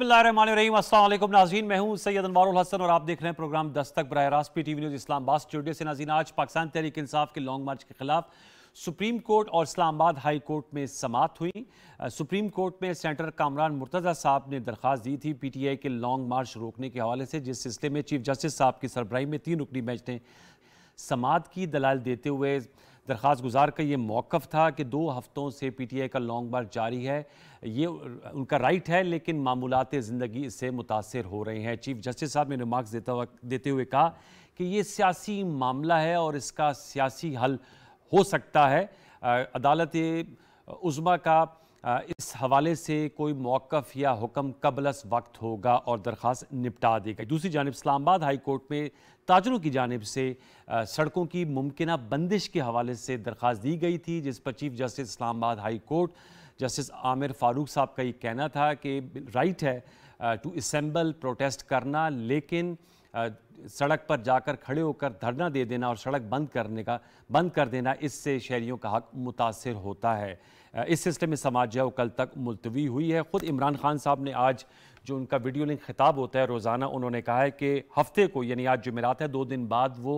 बिस्मिल्लाम नाजीन मैं हूँ सैयद अनवर हसन और आप देख रहे हैं प्रोग्राम दस्तक बरह रास्त P T V news Islamabad studio से नाजीन आज पाकिस्तान तहरीक इंसाफ के लॉन्ग मार्च के खिलाफ सुप्रीम कोर्ट और इस्लामाबाद हाई कोर्ट में समाप्त हुई सुप्रीम कोर्ट में सेंटर कामरान मुर्तज़ा साहब ने दरख्वास्त दी थी पी टी आई के लॉन्ग मार्च रोकने के हवाले से जिस सिलसिले में चीफ जस्टिस साहब की सरबराही में तीन रुकनी बैच ने समात की दलाल देते हुए दरख्वास्त गुजार का ये मौक़ था कि दो हफ़्तों से पी टी आई का लॉन्ग मार्च जारी है ये उनका राइट है लेकिन मामूलत ज़िंदगी इससे मुतासर हो रहे हैं चीफ जस्टिस साहब ने रिमार्क्स देता वक्त देते हुए कहा कि ये सियासी मामला है और इसका सियासी हल हो सकता है अदालत उज़मा का इस हवाले से कोई मौक़ या हुक्म कबलस वक्त होगा और दरख्वास निपटा देगा दूसरी जानब इस्लामाबाद हाई कोर्ट में ताजरों की जानब से सड़कों की मुमकिन बंदिश के हवाले से दरख्वास्त दी गई थी जिस पर chief justice Islamabad high court justice Aamir Farooq साहब का ये कहना था कि राइट है टू इसम्बल प्रोटेस्ट करना लेकिन सड़क पर जाकर खड़े होकर धरना दे देना और सड़क बंद करने का बंद कर देना इससे शहरीों का हक मुतासर होता है इस सिलसिले में समाज जो कल तक मुलतवी हुई है ख़ुद इमरान खान साहब ने आज जो उनका वीडियो लिंक खिताब होता है रोज़ाना उन्होंने कहा है कि हफ्ते को यानी आज जुमेरात है दो दिन बाद वो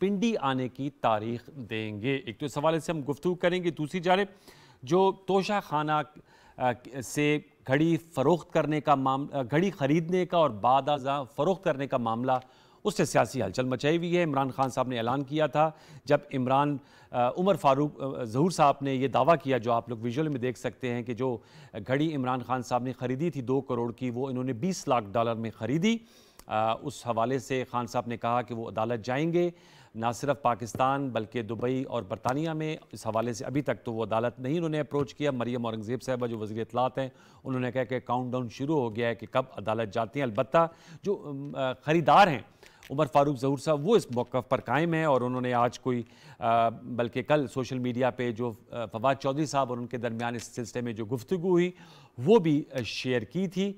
पिंडी आने की तारीख देंगे एक तो इस हवाले से हम गुफ्तु करेंगे दूसरी जानब जो तोशा खाना से घड़ी फ़रोख्त करने का माम घड़ी ख़रीदने का और बाद फ़रोख्त करने का मामला उससे सियासी हलचल मचाई हुई है इमरान खान साहब ने ऐलान किया था जब इमरान उमर फारूक जहूर साहब ने यह दावा किया जो आप लोग विजुअल में देख सकते हैं कि जो घड़ी इमरान खान साहब ने ख़रीदी थी दो करोड़ की वो इन्होंने बीस लाख डॉलर में ख़रीदी उस हवाले से खान साहब ने कहा कि वो अदालत जाएंगे ना सिर्फ पाकिस्तान बल्कि दुबई और बरतानिया में इस हवाले से अभी तक तो वो अदालत नहीं उन्होंने अप्रोच किया मरियम औरंगज़ेब साहबा जो वजी अतलात हैं उन्होंने कहा कि काउंट डाउन शुरू हो गया है कि कब अदालत जाती हैं अलबत् जो ख़रीदार हैं उमर फारूक जहूर साहब वो इस मौक़ पर कायम है और उन्होंने आज कोई बल्कि कल सोशल मीडिया पर जो फवाद चौधरी साहब और उनके दरमियान इस सिलसिले में जो गुफ्तु हुई वो भी शेयर की थी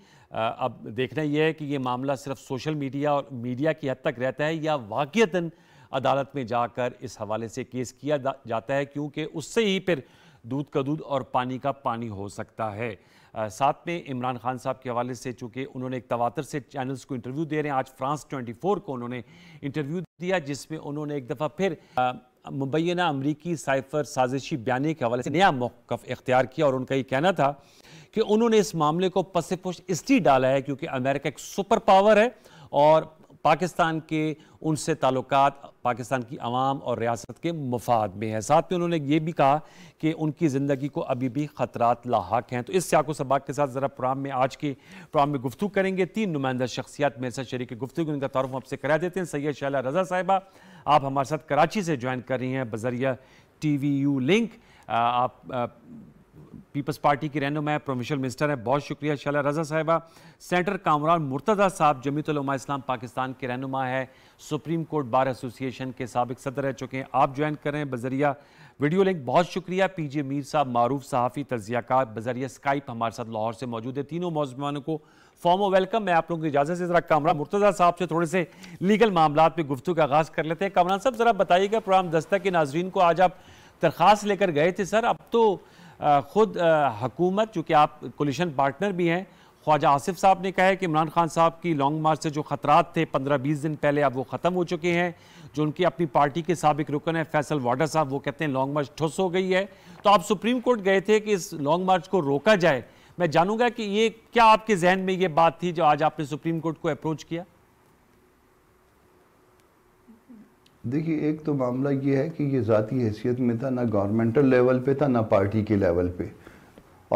अब देखना यह है कि ये मामला सिर्फ सोशल मीडिया और मीडिया की हद तक रहता है या वाक़ता अदालत में जाकर इस हवाले से केस किया जाता है क्योंकि उससे ही फिर दूध का दूध और पानी का पानी हो सकता है साथ में इमरान खान साहब के हवाले से चूंकि उन्होंने एक तवातर से चैनल्स को इंटरव्यू दे रहे हैं आज फ्रांस 24 को उन्होंने इंटरव्यू दिया जिसमें उन्होंने एक दफ़ा फिर मुबैना अमरीकी साइफर साजिशी बयानी के हवाले से नया मौकफ इख्तियार किया और उनका ये कहना था कि उन्होंने इस मामले को पसपुश इसलिए डाला है क्योंकि अमेरिका एक सुपर पावर है और पाकिस्तान के उनसे ताल्लुक पाकिस्तान की आवाम और रियासत के मफाद में है साथ में उन्होंने ये भी कहा कि उनकी ज़िंदगी को अभी भी ख़तरात लाक हैं तो इस सियाको सबाक के साथ ज़रा प्रोग्राम में आज के प्रोग्राम में गुफ्तु करेंगे तीन नुमाइंदा शख्सियात मेरे साथ शरीक गुफ्तु उनका तारफ़ आपसे करा देते हैं सैयद शाह रजा साहिबा आप हमारे साथ कराची से ज्वाइन कर रही हैं बजरिया टी वी यू लिंक आप, आप पीपल्स पार्टी की रहनुमा है प्रोविशल मिनिस्टर है बहुत शुक्रिया शाला रजा साहिबा सेंटर कामरान मुर्तदा साहब जमीत उलमा इस्लाम पाकिस्तान के रहनुमा है सुप्रीम कोर्ट बार एसोसिएशन के सबक सदर रह चुके हैं आप ज्वाइन करें बजरिया वीडियो लिंक बहुत शुक्रिया पी जे मीर साहब मारूफ सहाफ़ी तजियाकार बजरिया स्काइप हमारे साथ लाहौर से मौजूद है तीनों मौजमानों को फॉर्मो वेलकम मैं आप लोगों की इजाज़त से ज़रा कामरान मुर्तजा साहब से थोड़े से लीगल मामला पे गुफ्तु का आगाज़ कर लेते हैं कामरान साहब ज़रा बताइएगा प्रोग्राम दस्तक के नाजरन को आज आप दरख्वास्त लेकर गए थे सर अब तो ख़ुद हकूमत चूँकि आप कोलिशन पार्टनर भी हैं ख्वाजा आसिफ साहब ने कहा है कि इमरान खान साहब की लॉन्ग मार्च से जो खतरात थे पंद्रह बीस दिन पहले अब वो ख़त्म हो चुके हैं जो उनकी अपनी पार्टी के सबक रुकन है फैसल वाडा साहब वो कहते हैं लॉन्ग मार्च ठुस हो गई है तो आप सुप्रीम कोर्ट गए थे कि इस लॉन्ग मार्च को रोका जाए मैं जानूंगा कि ये क्या आपके जहन में ये बात थी जो आज आपने सुप्रीम कोर्ट को अप्रोच किया देखिए एक तो मामला ये है कि ये ज़ाती हैसियत में था ना गवर्नमेंटल लेवल पे था ना पार्टी के लेवल पे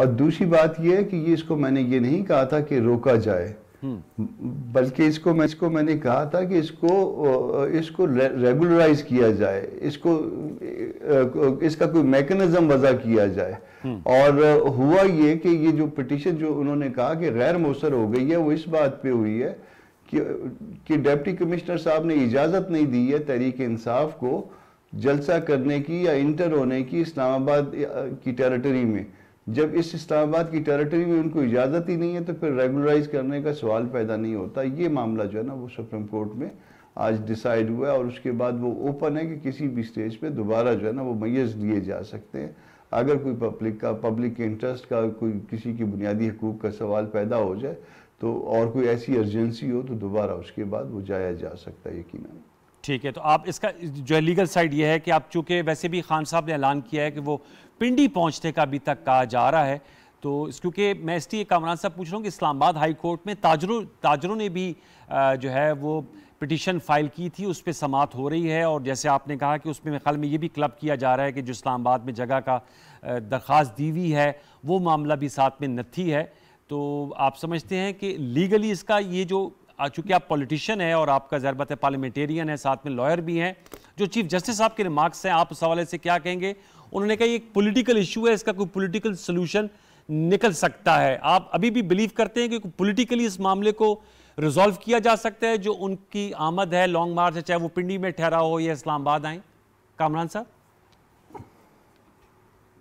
और दूसरी बात ये है कि ये इसको मैंने ये नहीं कहा था कि रोका जाए हम्म। बल्कि इसको मैं इसको मैंने कहा था कि इसको इसको रेगुलराइज किया जाए इसको इसका कोई मैकेनिज्म वजह किया जाए हम्म। और हुआ ये कि ये जो पिटिशन जो उन्होंने कहा कि गैर मौसर हो गई है वो इस बात पे हुई है कि, डेप्टी कमिश्नर साहब ने इजाज़त नहीं दी है तहरीक इंसाफ को जलसा करने की या इंटर होने की इस्लामाबाद की टेरिटरी में जब इस इस्लामाबाद की टेरिटरी में उनको इजाज़त ही नहीं है तो फिर रेगुलराइज करने का सवाल पैदा नहीं होता ये मामला जो है ना वो सुप्रीम कोर्ट में आज डिसाइड हुआ है और उसके बाद वो ओपन है कि किसी भी स्टेज पे दोबारा जो है ना वो मैज़ लिए जा सकते हैं अगर कोई पब्लिक का पब्लिक इंटरेस्ट का कोई किसी की बुनियादी हकूक का सवाल पैदा हो जाए तो और कोई ऐसी अर्जेंसी हो तो दोबारा उसके बाद वो जाया जा सकता है यकीन ठीक है तो आप इसका जो है लीगल साइड ये है कि आप चूँकि वैसे भी खान साहब ने ऐलान किया है कि वो पिंडी पहुँचने का अभी तक कहा जा रहा है तो क्योंकि मैं इस एक कामरान साहब पूछ रहा हूँ कि इस्लामाबाद हाई कोर्ट में ताजरों ताजरों ने भी जो है वो पिटिशन फाइल की थी उस पर समात हो रही है और जैसे आपने कहा कि उसमें ख्याल में ये भी क्लब किया जा रहा है कि जो इस्लामाबाद में जगह का दरख्वास्त दी हुई है वो मामला भी साथ में नथी है तो आप समझते हैं कि लीगली इसका ये जो चूंकि आप पॉलिटिशियन है और आपका जरबत है पार्लियामेंटेरियन है साथ में लॉयर भी हैं जो चीफ जस्टिस साहब के रिमार्क्स हैं आप उस हवाले से क्या कहेंगे उन्होंने कहा ये एक पोलिटिकल इशू है इसका कोई पोलिटिकल सोल्यूशन निकल सकता है आप अभी भी बिलीव करते हैं कि पोलिटिकली इस मामले को रिजॉल्व किया जा सकता है जो उनकी आमद है लॉन्ग मार्च है चाहे वो पिंडी में ठहरा हो या इस्लामाबाद आए कामरान साहब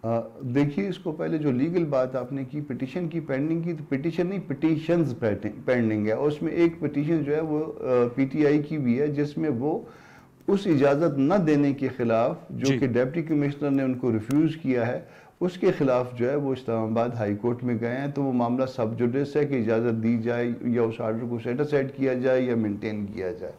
देखिए इसको पहले जो लीगल बात आपने की पिटीशन की पेंडिंग की तो पिटीशन नहीं पिटीशन पेंडिंग है और उसमें एक पिटीशन जो है वो पीटीआई की भी है जिसमें वो उस इजाज़त न देने के ख़िलाफ़ जो कि डेप्टी कमिश्नर ने उनको रिफ्यूज़ किया है उसके ख़िलाफ़ जो है वो इस्लामाबाद हाई कोर्ट में गए हैं तो वो मामला सब जुडिस है कि इजाज़त दी जाए या उस आर्डर को सेटिसफाइड किया जाए या मेंटेन किया जाए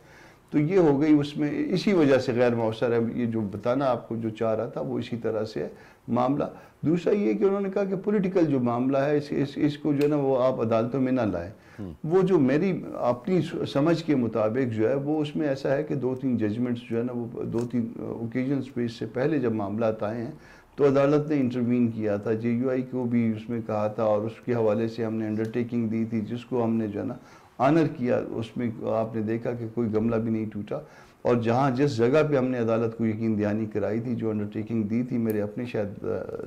तो ये हो गई उसमें इसी वजह से गैर मौसर है ये जो बताना आपको जो चाह रहा था वो इसी तरह से है मामला दूसरा ये कि उन्होंने कहा कि पॉलिटिकल जो मामला है इस, इस इसको जो है ना वो आप अदालतों में ना लाएं हम्म। वो जो मेरी अपनी समझ के मुताबिक जो है वो उसमें ऐसा है कि दो तीन जजमेंट्स जो है ना वो दो तीन ओकेजन्स पे इससे पहले जब मामला आए हैं तो अदालत ने इंटरवीन किया था जे यू आई को भी उसमें कहा था और उसके हवाले से हमने अंडरटेकिंग दी थी जिसको हमने जो है ना आनर किया उसमें आपने देखा कि कोई गमला भी नहीं टूटा और जहाँ जिस जगह पे हमने अदालत को यकीन दहानी कराई थी जो अंडरटेकिंग दी थी मेरे अपने शायद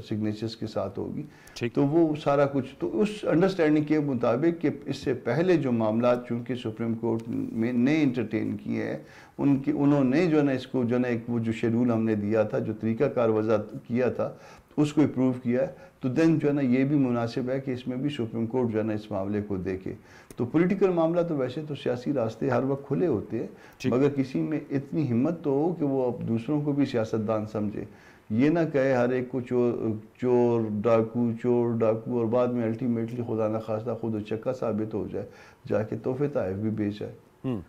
सिग्नेचर्स के साथ होगी तो वो सारा कुछ तो उस अंडरस्टैंडिंग के मुताबिक कि इससे पहले जो मामला चूंकि सुप्रीम कोर्ट में ने इंटरटेन किए हैं उनके उन्होंने जो है ना इसको जो है ना एक वो जो शेड्यूल हमने दिया था जो कार वजह किया था उसको अप्रूव किया है तो देन जो है ना ये भी मुनासिब है कि इसमें भी सुप्रीम कोर्ट जो है ना इस मामले को देखे तो पॉलिटिकल मामला तो वैसे तो सियासी रास्ते हर वक्त खुले होते हैं मगर किसी में इतनी हिम्मत तो हो कि वो अब दूसरों को भी सियासतदान समझे ये ना कहे हर एक को चोर चोर डाकू चोर डाकू और बाद में अल्टीमेटली खुदा ना खासा खुद चक्का साबित हो जाए जाके तोहफे तहफ भी बेच जाए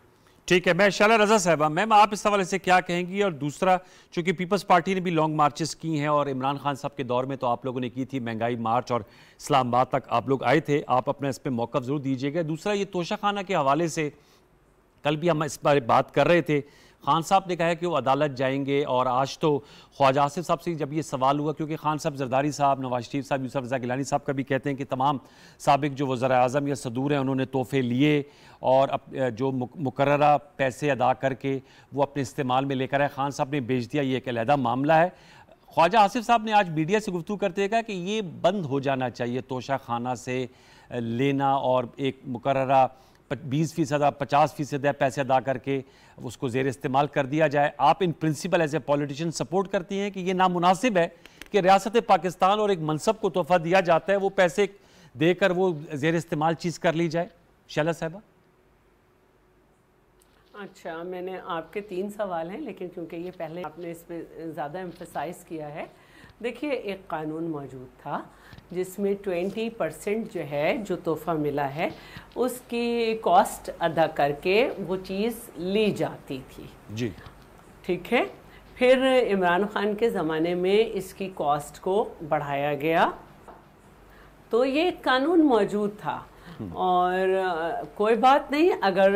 ठीक है मैं शाला रजा साहबा मैम आप इस हवाले से क्या कहेंगी और दूसरा चूंकि पीपल्स पार्टी ने भी लॉन्ग मार्चेस की हैं और इमरान खान साहब के दौर में तो आप लोगों ने की थी महंगाई मार्च और इस्लामाबाद तक आप लोग आए थे आप अपना इस पर मौका ज़रूर दीजिएगा दूसरा ये तोशा खाना के हवाले से कल भी हम इस बारे बात कर रहे थे खान साहब ने कहा है कि वो अदालत जाएंगे और आज तो ख्वाजा आसिफ साहब से जब ये सवाल हुआ क्योंकि खान साहब जरदारी साहब नवाज शरीफ साहब यूसफ रजा गिलानी साहब का भी कहते हैं कि तमाम सबक जो वज़र अजम या सदूर हैं उन्होंने तोहफे लिए और अप, जो मुकर पैसे अदा करके वो अपने इस्तेमाल में लेकर आए खान साहब ने भेज दिया ये एक अलहदा मामला है ख्वाजा आसिफ साहब ने आज मीडिया से गुफ्तु करते हुए कहा कि ये बंद हो जाना चाहिए तोशा खाना से लेना और एक मुकर्रा बीस फ़ीसद आप पचास फ़ीसद है पैसे अदा करके उसको जेर इस्तेमाल कर दिया जाए आप in principle as a politician support करती हैं कि ये नामनासिब है कि रियासत पाकिस्तान और एक मनसब को तोहफा दिया जाता है वो पैसे देकर वो जेर इस्तेमाल चीज़ कर ली जाए शैला साहबा अच्छा मैंने आपके तीन सवाल हैं लेकिन क्योंकि ये पहले आपने इसमें ज़्यादा एम्फसाइज किया है देखिए एक कानून मौजूद था जिसमें ट्वेंटी परसेंट जो है जो तोहफा मिला है उसकी कॉस्ट अदा करके वो चीज़ ली जाती थी जी ठीक है फिर इमरान खान के ज़माने में इसकी कॉस्ट को बढ़ाया गया तो ये कानून मौजूद था और कोई बात नहीं अगर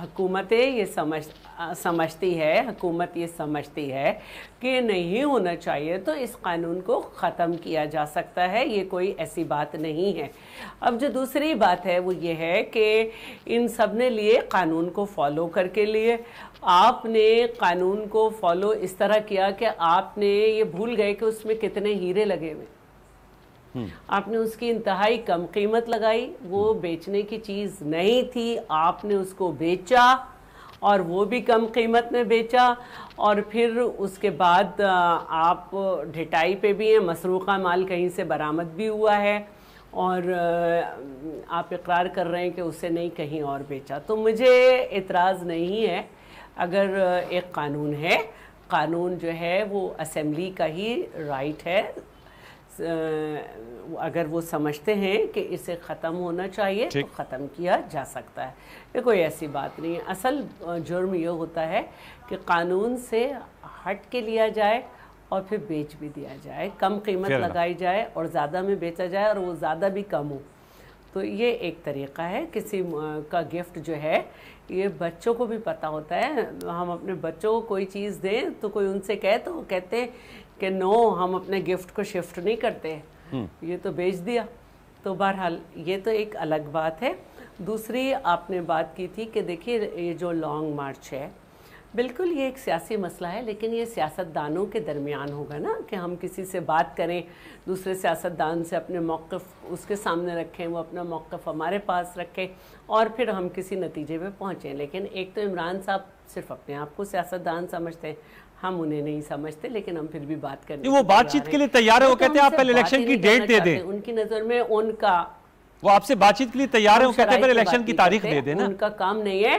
हुकूमतें ये समझ समझती है हकूमत ये समझती है कि नहीं होना चाहिए तो इस कानून को ख़त्म किया जा सकता है ये कोई ऐसी बात नहीं है अब जो दूसरी बात है वो ये है कि इन सब ने लिए कानून को फॉलो करके लिए आपने कानून को फॉलो इस तरह किया कि आपने ये भूल गए कि उसमें कितने हीरे लगे हुए हम्म। आपने उसकी इंतहाई कम कीमत लगाई वो हम्म। बेचने की चीज़ नहीं थी आपने उसको बेचा और वो भी कम कीमत में बेचा और फिर उसके बाद आप ढिटाई पे भी हैं मसरूखा माल कहीं से बरामद भी हुआ है और आप इकरार कर रहे हैं कि उसे नहीं कहीं और बेचा तो मुझे एतराज़ नहीं है अगर एक कानून है कानून जो है वो असेंबली का ही राइट है अगर वो समझते हैं कि इसे ख़त्म होना चाहिए तो ख़त्म किया जा सकता है ये कोई ऐसी बात नहीं है असल जुर्म ये होता है कि कानून से हट के लिया जाए और फिर बेच भी दिया जाए कम कीमत लगाई जाए और ज़्यादा में बेचा जाए और वो ज़्यादा भी कम हो तो ये एक तरीका है किसी का गिफ्ट जो है ये बच्चों को भी पता होता है हम अपने बच्चों को कोई चीज़ दें तो कोई उनसे कहे तो कहते हैं कि नो हम अपने गिफ्ट को शिफ्ट नहीं करते हम्म। ये तो बेच दिया तो बहरहाल ये तो एक अलग बात है दूसरी आपने बात की थी कि देखिए ये जो लॉन्ग मार्च है बिल्कुल ये एक सियासी मसला है लेकिन ये सियासतदानों के दरमियान होगा ना कि हम किसी से बात करें दूसरे सियासतदान से अपने मौक़ उसके सामने रखें वो अपना मौक़ हमारे पास रखें और फिर हम किसी नतीजे पे पहुँचें लेकिन एक तो इमरान साहब सिर्फ अपने आप को सियासतदान समझते हैं हम उन्हें नहीं समझते लेकिन हम फिर भी बात करते वो बातचीत के लिए तैयार है वो कहते हैं आप पहले इलेक्शन की डेट दे दें उनकी नज़र में उनका वो आपसे बातचीत के लिए तैयार है वो कहते हैं इलेक्शन की तारीख दे देना उनका काम नहीं है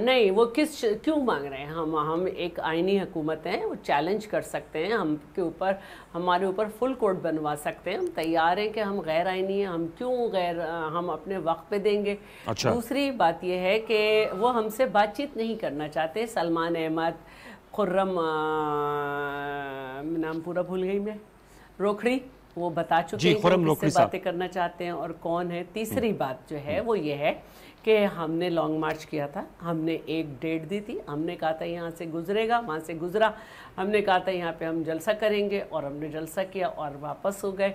नहीं वो किस क्यों मांग रहे हैं हम हम एक आइनी हुकूमत हैं वो चैलेंज कर सकते हैं हम के ऊपर हमारे ऊपर फुल कोर्ट बनवा सकते हैं हम तैयार हैं कि हम गैर आइनी हैं हम क्यों गैर हम अपने वक्त पे देंगे अच्छा। दूसरी बात यह है कि वो हमसे बातचीत नहीं करना चाहते सलमान अहमद खुर्रम नाम पूरा भूल गई मैं रोखड़ी वो बता चुके हैं बातें करना चाहते हैं और कौन है तीसरी हम्म। बात जो है हम्म। वो ये है कि हमने लॉन्ग मार्च किया था हमने एक डेट दी थी हमने कहा था यहाँ से गुजरेगा वहाँ से गुजरा हमने कहा था यहाँ पे हम जलसा करेंगे और हमने जलसा किया और वापस हो गए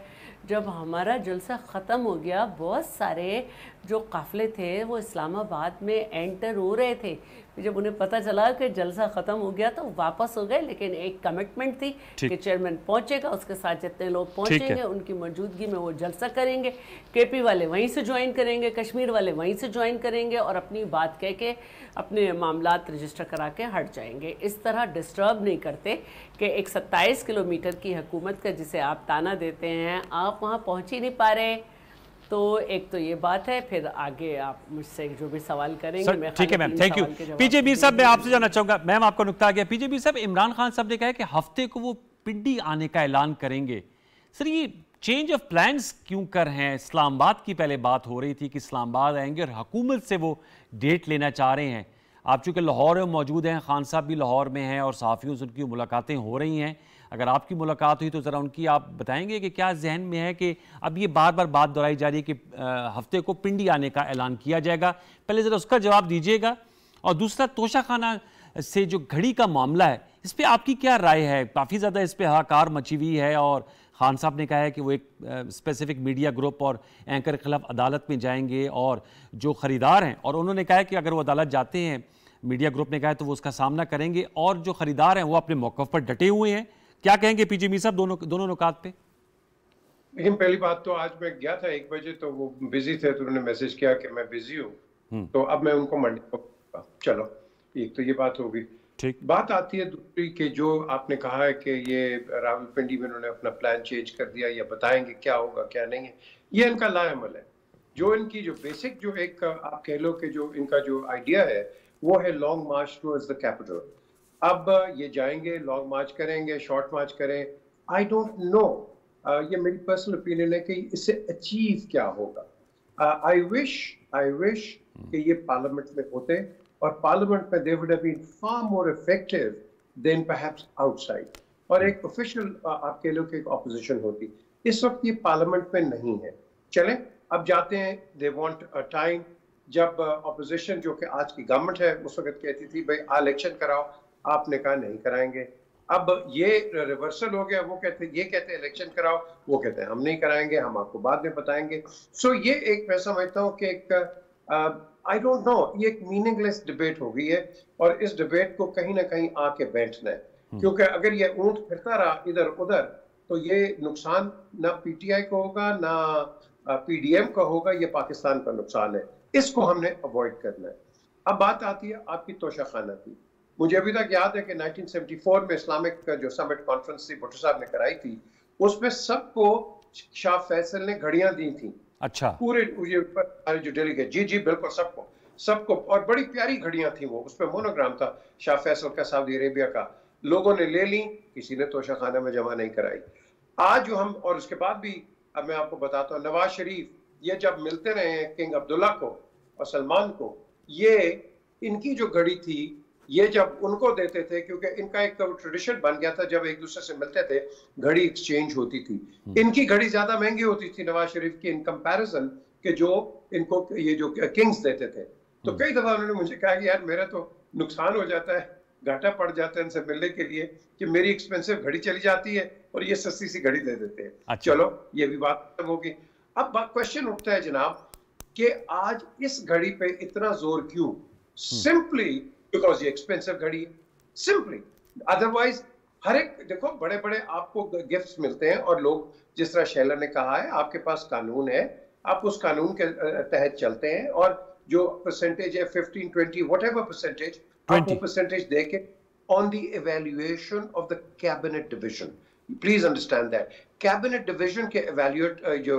जब हमारा जलसा ख़त्म हो गया बहुत सारे जो काफ़िले थे वो इस्लामाबाद में एंटर हो रहे थे जब उन्हें पता चला कि जलसा ख़त्म हो गया तो वापस हो गए लेकिन एक कमिटमेंट थी कि चेयरमैन पहुँचेगा उसके साथ जितने लोग पहुँचेंगे उनकी मौजूदगी में वो जलसा करेंगे के वाले वहीं से ज्वाइन करेंगे कश्मीर वाले वहीं से ज्वाइन करेंगे और अपनी बात कह के अपने मामला रजिस्टर करा के हट जाएंगे इस तरह डिस्टर्ब नहीं करते सकते कि एक 27 किलोमीटर की हकूमत का जिसे आप ताना देते हैं आप वहाँ पहुँच ही नहीं पा रहे तो एक तो ये बात है फिर आगे आप मुझसे जो भी सवाल करेंगे ठीक है ma'am thank you PJ Mir साहब मैं आपसे जानना चाहूँगा मैम आपका नुकता आ गया पीजे बीर साहब इमरान खान साहब ने कहा कि हफ्ते को वो पिंडी आने का ऐलान करेंगे सर ये चेंज ऑफ प्लान्स क्यों कर रहे हैं इस्लामाबाद की पहले बात हो रही थी कि इस्लामाबाद आएंगे और हकूमत से वो डेट लेना चाह रहे हैं आप चूँकि लाहौर में मौजूद हैं खान साहब भी लाहौर में हैं और सहाफ़ियों से उनकी मुलाकातें हो रही हैं अगर आपकी मुलाकात हुई तो ज़रा उनकी आप बताएंगे कि क्या जहन में है कि अब ये बार बार बात दोहराई जा रही है कि हफ्ते को पिंडी आने का ऐलान किया जाएगा पहले ज़रा उसका जवाब दीजिएगा और दूसरा तोशा खाना से जो घड़ी का मामला है इस पर आपकी क्या राय है काफ़ी ज़्यादा इस पर हाकार मची हुई है और खान साहब ने कहा है कि वो एक स्पेसिफिक मीडिया ग्रुप और एंकर के खिलाफ अदालत में जाएंगे और जो ख़रीदार हैं और उन्होंने कहा है कि अगर वो अदालत जाते हैं मीडिया ग्रुप ने कहा है तो वो उसका सामना करेंगे और जो ख़रीदार हैं वो अपने मौक़ पर डटे हुए हैं क्या कहेंगे पीजी मी साहब दोनों दोनों नुकात पे लेकिन पहली बात तो आज मैं गया था एक बजे तो वो बिजी थे तो उन्होंने मैसेज किया कि मैं बिजी हूँ हम्म। तो अब मैं उनको मंडे को चलो एक तो ये बात होगी ठीक बात आती है दूसरी कि जो आपने कहा है कि ये रावलपिंडी में उन्होंने अपना प्लान चेंज कर दिया या बताएंगे क्या होगा क्या नहीं है ये इनका लाएमल है जो इनकी जो बेसिक जो एक आप कह लो कि जो इनका जो आइडिया है वो है long march towards the capital अब ये जाएंगे लॉन्ग मार्च करेंगे शॉर्ट मार्च करें आई डोंट नो ये मेरी पर्सनल ओपिनियन है कि इससे अचीव क्या होगा आई विश आई विश कि ये पार्लियामेंट में होते और पार्लियामेंट में they would have been far more effective than perhaps outside और एक ऑफिशियल आप कह लो कि एक ऑपोजिशन होती इस वक्त ये पार्लियामेंट में नहीं है चलें अब जाते हैं दे वांट अ टाइम जब ऑपोजिशन जो कि आज की गवर्नमेंट है उस वक्त कहती थी भाई आ इलेक्शन कराओ आपने कहा नहीं कराएंगे अब ये रिवर्सल हो गया वो कहते ये कहते हैं इलेक्शन कराओ वो कहते हैं हम नहीं कराएंगे हम आपको बाद में बताएंगे सो so, ये एक मैं समझता हूँ कि एक आई डोंट नो ये एक मीनिंगलेस डिबेट हो गई है और इस डिबेट को कहीं ना कहीं आके बैठना है हम्म। क्योंकि अगर ये ऊंट फिरता रहा इधर उधर तो ये नुकसान ना पीटीआई को होगा ना पीडीएम का होगा ये पाकिस्तान का नुकसान है इसको हमने अवॉइड करना है अब बात आती है आपकी तोशा खाना की मुझे अभी तक याद है कि 1974 में इस्लामिक का जो समिट कॉन्फ्रेंस थी भुट्टो साहब ने कराई थी उसमें सबको शाह फैसल ने घड़ियां दी थी अच्छा पूरे ये जो डेलीगेट जी जी बिल्कुल सबको सबको और बड़ी प्यारी घड़ियां थी वो पर मोनोग्राम था शाह फैसल का सऊदी अरेबिया का लोगों ने ले ली किसी ने तोशा खाना में जमा नहीं कराई आज जो हम और उसके बाद भी अब मैं आपको बताता हूँ नवाज शरीफ ये जब मिलते रहे किंग अब्दुल्ला को और सलमान को ये इनकी जो घड़ी थी ये जब उनको देते थे क्योंकि इनका एक ट्रेडिशन तो बन गया था जब एक दूसरे से मिलते थे घड़ी एक्सचेंज होती थी हम्म। इनकी घड़ी ज्यादा महंगी होती थी नवाज शरीफ की इन कंपेरिजन के जो इनको ये जो किंग्स देते थे तो हम्म। कई दफा उन्होंने मुझे कहा कि यार मेरा तो नुकसान हो जाता है घाटा पड़ जाता है इनसे मिलने के लिए कि मेरी एक्सपेंसिव घड़ी चली जाती है और ये सस्ती सी घड़ी दे देते हैं अच्छा। चलो ये भी बात खत्म होगी अब क्वेश्चन उठता है जनाब कि आज इस घड़ी पे इतना जोर क्यों सिंपली हम्म। बिकॉज ये एक्सपेंसिव घड़ी है सिंपली अदरवाइज हर एक देखो बड़े बड़े आपको गिफ्ट्स मिलते हैं और लोग जिस तरह शैलर ने कहा है आपके पास कानून है आप उस कानून के तहत चलते हैं और जो परसेंटेज है 15 20 एवर परसेंटेज परसेंटेज दे के on the evaluation of the cabinet division please understand that cabinet division के इवैल्यूएट जो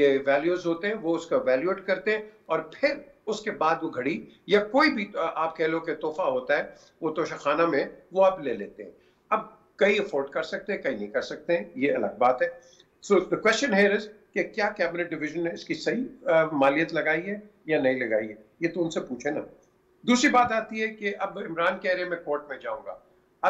ये वैल्यूज होते हैं वो उसका वैल्यूएट करते हैं और फिर उसके बाद वो घड़ी या कोई भी आप कह लो कि तोहफा होता है वो तोशाखाना में वो आप ले लेते हैं अब कई अफोर्ड कर सकते हैं कई नहीं कर सकते हैं ये अलग बात है so the question here is कि क्या कैबिनेट डिवीजन ने इसकी सही मालियत लगाई है या नहीं लगाई है ये तो उनसे पूछे ना दूसरी बात आती है कि अब इमरान कह रहे हैं मैं कोर्ट में जाऊंगा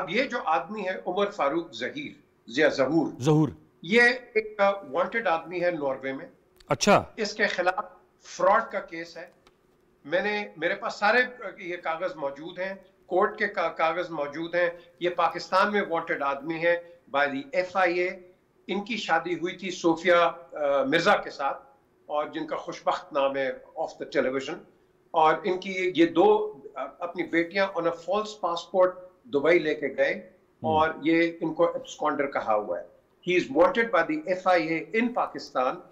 अब ये जो आदमी है उमर फारूक जहीर या जहूर जहूर ये एक वांटेड आदमी है नॉर्वे में अच्छा इसके खिलाफ फ्रॉड का केस है मैंने मेरे पास सारे ये कागज मौजूद हैं कोर्ट के का, कागज मौजूद हैं ये पाकिस्तान में वांटेड आदमी है बाय दी एफआईए इनकी शादी हुई थी सोफिया आ, मिर्जा के साथ और जिनका खुशबख्त नाम है ऑफ द टेलीविजन और इनकी ये दो अपनी बेटियां on a false passport Dubai लेके गए हम्म। और ये इनको एब्सकॉन्डर कहा हुआ है he is wanted by the A in Pakistan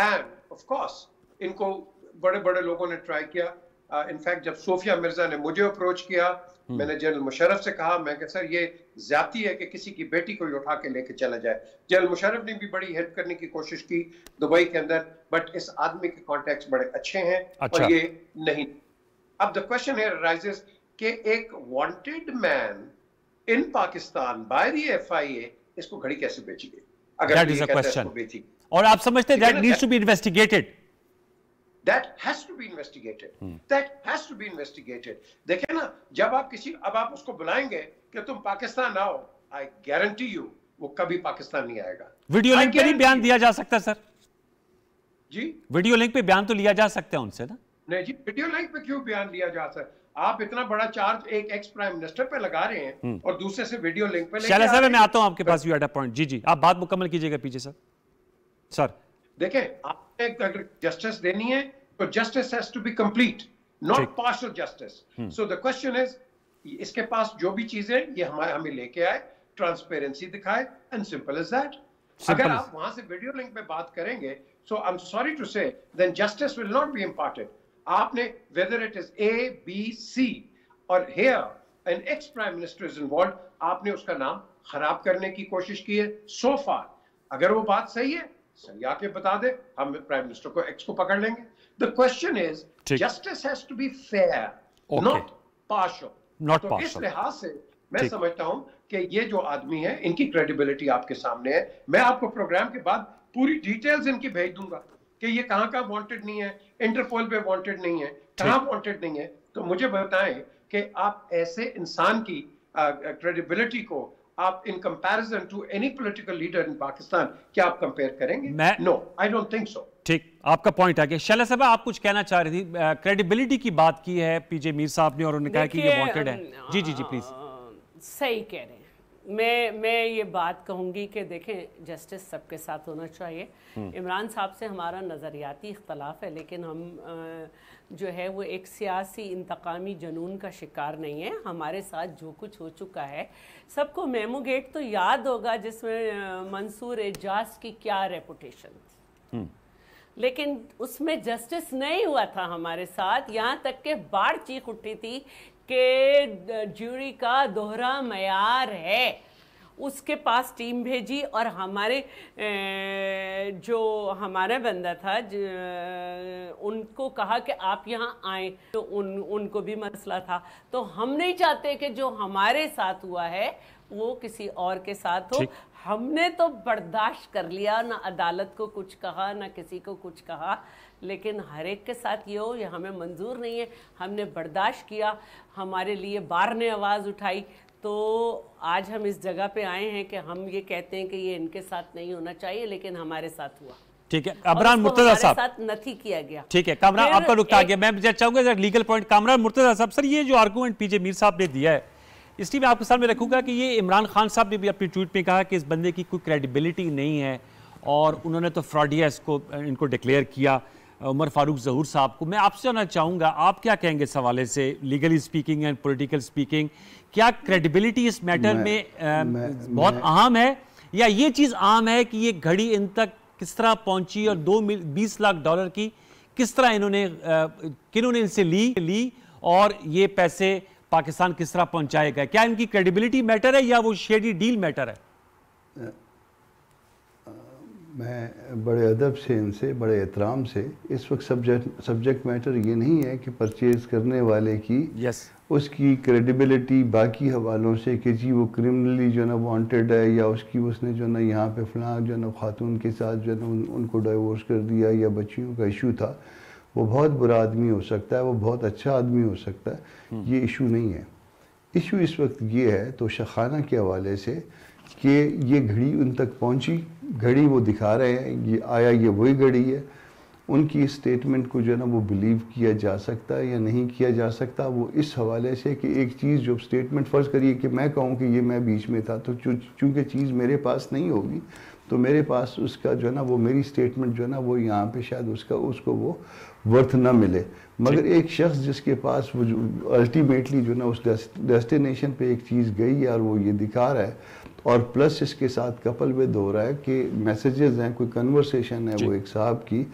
and of course इनको बड़े बड़े लोगों ने ट्राई किया इनफैक्ट uh, जब सोफिया मिर्जा ने मुझे अप्रोच किया हम्म। मैंने जनरल मुशरफ से कहा मैं सर ये ज्यादा है कि किसी की बेटी को उठा के लेके चला जाए जनरल मुशरफ ने भी बड़ी हेल्प करने की कोशिश की दुबई के अंदर बट इस आदमी के कॉन्टेक्ट बड़े अच्छे हैं अच्छा। और ये नहीं अब द क्वेश्चन कि एक wanted man in Pakistan by the FIA इसको घड़ी कैसे बेची गई अगर बेची और आप समझते that needs to be investigated that has to be investigated that has to be investigated देखे ना जब आप किसी अब आप उसको बुलाएंगे कि तुम पाकिस्तान आओ आई गारंटी यू वो कभी पाकिस्तान नहीं आएगा वीडियो लिंक पे भी बयान दिया जा सकता है सर जी वीडियो लिंक पे बयान तो लिया जा सकता है उनसे ना नहीं जी वीडियो लिंक पे क्यों बयान लिया जा सकता आप इतना बड़ा चार्ज एक एक्स प्राइम मिनिस्टर पे लगा रहे हैं hmm. और दूसरे से वीडियो लिंक पे शैला साहब मैं आता हूं आपके पास यू एट अ पॉइंट जी जी आप बात मुकम्मल कीजिएगा पीछे सर सर देखे आपने अगर जस्टिस देनी है तो justice has to be complete not partial justice so the question is इसके पास जो भी चीजें ये हमारे हमें लेके आए ट्रांसपेरेंसी दिखाए एंड सिंपल इज दैट अगर आप वहां से वीडियो लिंक पे बात करेंगे so I am sorry to say then justice will not be imparted आपने whether it is A B C और here an ex prime minister is involve आपने उसका नाम खराब करने की कोशिश की है सो so फार अगर वो बात सही है संज्ञा के बता दे हम प्राइम मिनिस्टर को एक्स को पकड़ लेंगे the question is justice has to be fair not partial not तो इस लिहाज से मैं समझता हूं कि ये जो आदमी है इनकी क्रेडिबिलिटी आपके सामने है मैं आपको प्रोग्राम के बाद पूरी डिटेल्स इनकी भेज दूंगा कि ये कहां का वांटेड नहीं है इंटरपोल पे वांटेड नहीं है कहां वांटेड नहीं है तो मुझे बताएं कि आप ऐसे इंसान की क्रेडिबिलिटी को आप in comparison to any political leader in Pakistan क्या आप कंपेयर करेंगे मैं no I don't think so ठीक आपका पॉइंट आगे शैला साहब आप कुछ कहना चाह रही थी क्रेडिबिलिटी की बात की है पीजे मीर साहब ने और उन्होंने कहा कि ये वांटेड है जी जी जी प्लीज सही कह रहे हैं मैं मैं ये बात कहूँगी कि देखें जस्टिस सबके साथ होना चाहिए हम्म। इमरान साहब से हमारा नज़रियाती इख्तलाफ है लेकिन हम जो है वो एक सियासी इंतकामी जनून का शिकार नहीं है हमारे साथ जो कुछ हो चुका है सबको मेमो गेट तो याद होगा जिसमें मंसूर एजाज की क्या रेपुटेशन हम्म। लेकिन उसमें जस्टिस नहीं हुआ था हमारे साथ यहाँ तक के बाढ़ चीख उठी थी के ज्यूरी का दोहरा मैार है उसके पास टीम भेजी और हमारे जो हमारा बंदा था उनको कहा कि आप यहाँ आए तो उन उनको भी मसला था तो हम नहीं चाहते कि जो हमारे साथ हुआ है वो किसी और के साथ हो हमने तो बर्दाश्त कर लिया ना अदालत को कुछ कहा ना किसी को कुछ कहा लेकिन हर एक के साथ ये हो ये हमें मंजूर नहीं है हमने बर्दाश्त किया हमारे लिए बार ने आवाज़ उठाई तो आज हम इस जगह पे आए हैं कि हम ये कहते हैं कि ये इनके साथ नहीं होना चाहिए लेकिन हमारे साथ हुआ ठीक है अमरान मुर्तजा साहब नथी किया गया ठीक है कामरान आपका रुकता आ गया मैं चाहूंगा लीगल पॉइंट कामरान मुर्तजा साहब सर ये जो आर्गूमेंट पीजे मीर साहब ने दिया है इसलिए मैं आपके सामने रखूंगा कि ये इमरान खान साहब ने भी अपनी ट्वीट में कहा कि इस बंदे की कोई क्रेडिबिलिटी नहीं है और उन्होंने तो फ्रॉडिया इसको इनको डिक्लेयर किया उमर फारूक जहूर साहब को मैं आपसे आना चाहूँगा आप क्या कहेंगे इस हवाले से legally speaking and political speaking क्या क्रेडिबिलिटी इस मैटर में बहुत अहम है या ये चीज़ आम है कि ये घड़ी इन तक किस तरह पहुंची और दो बीस लाख डॉलर की किस तरह इन्होंने किन्होंने इनसे ली ली और ये पैसे पाकिस्तान किस तरह पहुंचाए गए क्या इनकी क्रेडिबिलिटी मैटर है या वो शेडी डील मैटर है मैं बड़े अदब से इनसे बड़े एहतराम से इस वक्त सब्जेक्ट सब्जेक्ट मैटर ये नहीं है कि परचेज़ करने वाले की yes. उसकी क्रेडिबिलिटी बाकी हवालों से कि जी वो क्रिमिनली जो ना वांटेड है या उसकी उसने जो ना यहाँ पे फला जो ना खातून के साथ जो ना उन, उनको डाइवोर्स कर दिया या बच्चियों का इशू था वो बहुत बुरा आदमी हो सकता है वो बहुत अच्छा आदमी हो सकता है हम्म। ये इशू नहीं है इशू इस वक्त ये है तो शखाना के हवाले से कि ये घड़ी उन तक पहुंची घड़ी वो दिखा रहे हैं ये आया ये वही घड़ी है उनकी स्टेटमेंट को जो है ना वो बिलीव किया जा सकता है या नहीं किया जा सकता वो इस हवाले से कि एक चीज़ जो स्टेटमेंट फ़र्ज़ करिए कि मैं कहूँ कि ये मैं बीच में था तो चूँकि चीज़ मेरे पास नहीं होगी तो मेरे पास उसका जो है ना वो मेरी स्टेटमेंट जो है ना वो यहाँ पे शायद उसका उसको वो वर्थ ना मिले मगर एक शख्स जिसके पास वो अल्टीमेटली जो है ना उस डेस्टिनेशन पे एक चीज़ गई है और वो ये दिखा रहा है और प्लस इसके साथ कपल विद हो रहा है कि मैसेजेस हैं कोई कन्वर्सेशन है वो एक साहब की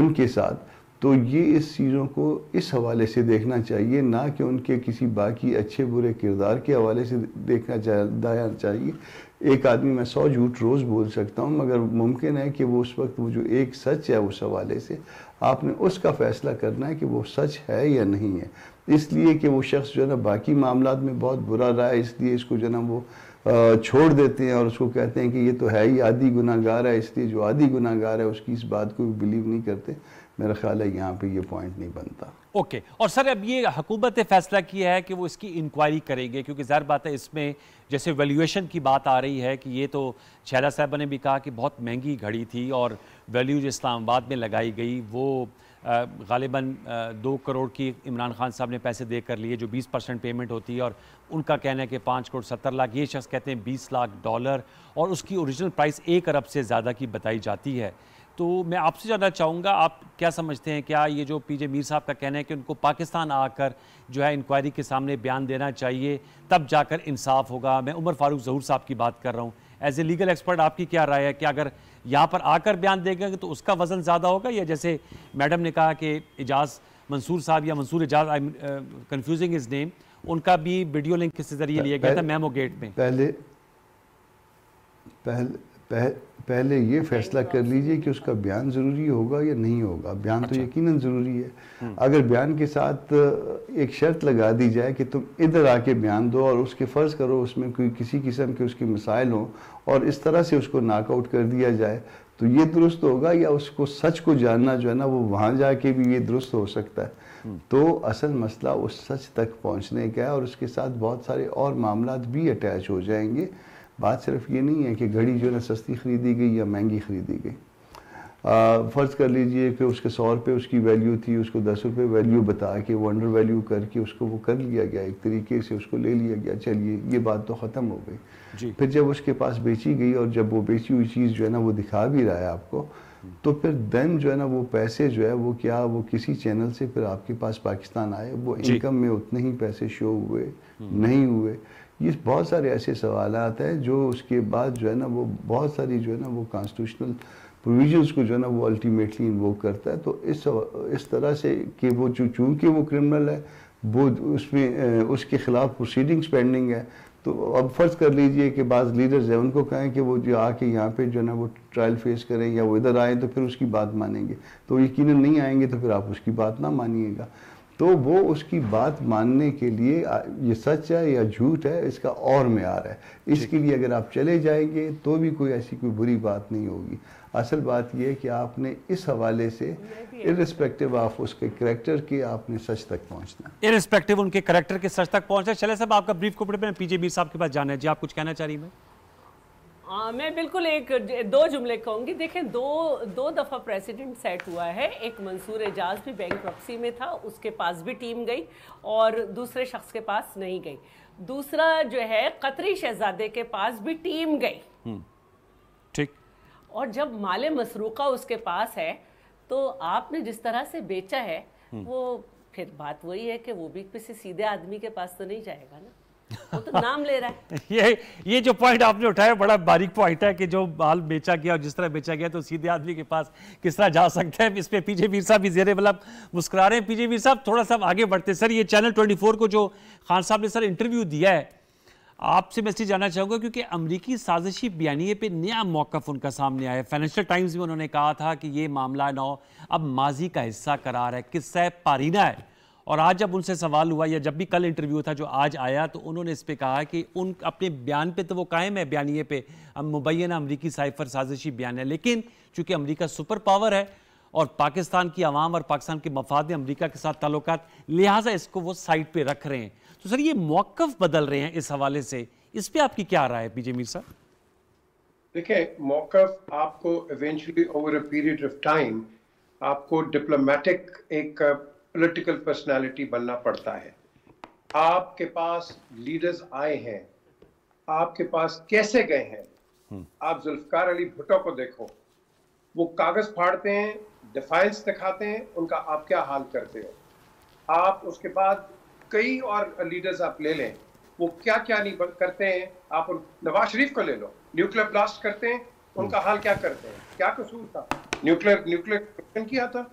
उनके साथ तो ये इस चीज़ों को इस हवाले से देखना चाहिए ना कि उनके किसी बाकी अच्छे बुरे किरदार के हवाले से देखना दाया चाहिए एक आदमी मैं सौ झूठ रोज़ बोल सकता हूँ मगर मुमकिन है कि वो उस वक्त वो जो एक सच है उस हवाले से आपने उसका फ़ैसला करना है कि वो सच है या नहीं है इसलिए कि वो शख्स जो है ना बाकी मामला में बहुत बुरा रहा है इसलिए इसको जो है ना वो छोड़ देते हैं और उसको कहते हैं कि ये तो है ही आदि गुनागार है इसलिए जो आदि गुनागार है उसकी इस बात को भी बिलीव नहीं करते मेरा ख्याल है यहाँ पे ये पॉइंट नहीं बनता ओके okay. और सर अब ये हुकूमत ने फैसला किया है कि वो इसकी इंक्वायरी करेंगे क्योंकि ज़ाहिर बात है इसमें जैसे वैल्यूएशन की बात आ रही है कि ये तो छहरा साहबा ने भी कहा कि बहुत महंगी घड़ी थी और वैल्यू जो इस्लामाबाद में लगाई गई वो गालिबा दो करोड़ की इमरान खान साहब ने पैसे दे कर लिए जो 20 परसेंट पेमेंट होती है और उनका कहना है कि पाँच करोड़ सत्तर लाख ये शख्स कहते हैं बीस लाख डॉलर और उसकी ओरिजिनल प्राइस एक अरब से ज़्यादा की बताई जाती है तो मैं आपसे जानना चाहूँगा आप क्या समझते हैं क्या ये जो पीजे मीर साहब का कहना है कि उनको पाकिस्तान आकर जो है इंक्वायरी के सामने बयान देना चाहिए तब जाकर इंसाफ होगा मैं उमर फारूक जहूर साहब की बात कर रहा हूँ एज ए लीगल एक्सपर्ट आपकी क्या राय है कि अगर यहाँ पर आकर बयान देंगे तो उसका वज़न ज़्यादा होगा या जैसे मैडम ने कहा कि एजाज मंसूर साहब या Mansoor Ejaz I confusing his name उनका भी वीडियो लिंक किसी जरिए लिया गया था मेमो गेट में पहले पहले पह, पहले ये फैसला तो कर लीजिए कि उसका बयान ज़रूरी होगा या नहीं होगा बयान तो अच्छा। तो यकीनन ज़रूरी है हम्म। अगर बयान के साथ एक शर्त लगा दी जाए कि तुम इधर आके बयान दो और उसके फ़र्ज़ करो उसमें कोई किसी किस्म के उसके मसाइल हों और इस तरह से उसको नाकआउट कर दिया जाए तो ये दुरुस्त होगा या उसको सच को जानना जो है ना वो वहाँ जाके भी ये दुरुस्त हो सकता है हम्म। तो असल मसला उस सच तक पहुँचने का है और उसके साथ बहुत सारे और मामला भी अटैच हो जाएंगे बात सिर्फ ये नहीं है कि घड़ी जो है ना सस्ती ख़रीदी गई या महंगी ख़रीदी गई फ़र्ज़ कर लीजिए कि उसके सौ रुपये उसकी वैल्यू थी उसको दस रुपये वैल्यू बता के वो अंडर वैल्यू करके उसको वो कर लिया गया एक तरीके से उसको ले लिया गया चलिए ये बात तो ख़त्म हो गई फिर जब उसके पास बेची गई और जब वो बेची हुई चीज़ जो है ना वो दिखा भी रहा है आपको तो फिर देन जो है ना वो पैसे जो है वो क्या वो किसी चैनल से फिर आपके पास पाकिस्तान आए वो इनकम में उतने ही पैसे शो हुए हम्म। नहीं हुए ये बहुत सारे ऐसे सवाल हैं जो उसके बाद जो है ना वो बहुत सारी जो है ना वो कॉन्स्टिट्यूशनल प्रोविजंस को जो है ना वो अल्टीमेटली इन्वोक करता है तो इस इस तरह से कि वो चूँकि वो क्रिमिनल है वो उसमें उसके खिलाफ प्रोसीडिंग्स पेंडिंग है तो अब फ़र्ज़ कर लीजिए कि बाज़ लीडर्स हैं उनको कहें कि वो जो आके यहाँ पे जो है ना वो ट्रायल फेस करें या वो इधर आए तो फिर उसकी बात मानेंगे तो यकीन नहीं आएंगे तो फिर आप उसकी बात ना मानिएगा तो वो उसकी बात मानने के लिए ये सच है या झूठ है इसका और रहा है इसके लिए अगर आप चले जाएंगे तो भी कोई ऐसी कोई बुरी बात नहीं होगी असल बात यह है कि आपने इस हवाले से इरिस्पेक्टिव ऑफ उसके करेक्टर के आपने सच तक पहुंचना इरिस्पेक्टिव उनके करेक्टर के सच तक पहुंचना चले सब आपका ब्रीफ को पीजे बीर साहब के पास जाना है जी आप कुछ कहना चाह रही है आ, मैं बिल्कुल एक दो जुमले कहूँगी देखें दो दो दफ़ा प्रेसिडेंट सेट हुआ है एक मंसूर एजाज भी बैंक में था उसके पास भी टीम गई और दूसरे शख्स के पास नहीं गई दूसरा जो है कतरी शहजादे के पास भी टीम गई हम्म, ठीक और जब माले मसरूका उसके पास है तो आपने जिस तरह से बेचा है हम्म। वो फिर बात वही है कि वो भी किसी सीधे आदमी के पास तो नहीं जाएगा ना वो तो नाम ले रहा है ये ये जो पॉइंट आपने उठाया बड़ा बारीक पॉइंट है कि जो माल बेचा गया और जिस तरह बेचा गया तो सीधे आदमी के पास किस तरह जा सकते हैं इस पे पीजे वीर साहब भी मतलब मुस्कुरा रहे हैं पीजे वीर साहब थोड़ा सा आगे बढ़ते सर ये चैनल 24 को जो खान साहब ने सर इंटरव्यू दिया है आपसे मैसेज जानना चाहूंगा क्योंकि अमरीकी साजिशी बयानी पर नया मौकफ उनका सामने आया फाइनेंशियल टाइम्स में उन्होंने कहा था कि ये मामला नौ अब माजी का हिस्सा करार है किस्सा पारीना है और आज जब उनसे सवाल हुआ या जब भी कल इंटरव्यू था जो आज आया तो उन्होंने इस पर कहा कि उन अपने बयान पे तो वो कायम है बयानिए पे हम मुबैना अमरीकी साइफर साजिशी बयान है लेकिन चूंकि अमरीका सुपर पावर है और पाकिस्तान की आवाम और पाकिस्तान के मफाद अमरीका के साथ ताल्लुक लिहाजा इसको वो साइड पर रख रहे हैं तो सर ये मौक़ बदल रहे हैं इस हवाले से इस पर आपकी क्या राय है पीजे मीर साहब देखिए मौक़ आपको eventually over a period of time आपको डिप्लोमेटिक एक पॉलिटिकल पर्सनालिटी बनना पड़ता है आपके पास लीडर्स आए हैं आपके पास कैसे गए हैं हम्म। आप जुल्फकार अली भुट्टो को देखो वो कागज फाड़ते हैं डिफाइंस दिखाते हैं उनका आप क्या हाल करते हो आप उसके बाद कई और लीडर्स आप ले लें वो क्या क्या नहीं करते हैं आप उन नवाज शरीफ को ले लो न्यूक्लियर ब्लास्ट करते हैं उनका हम्म। हाल क्या करते हैं क्या कसूर था न्यूक्लियर न्यूक्लियर किया था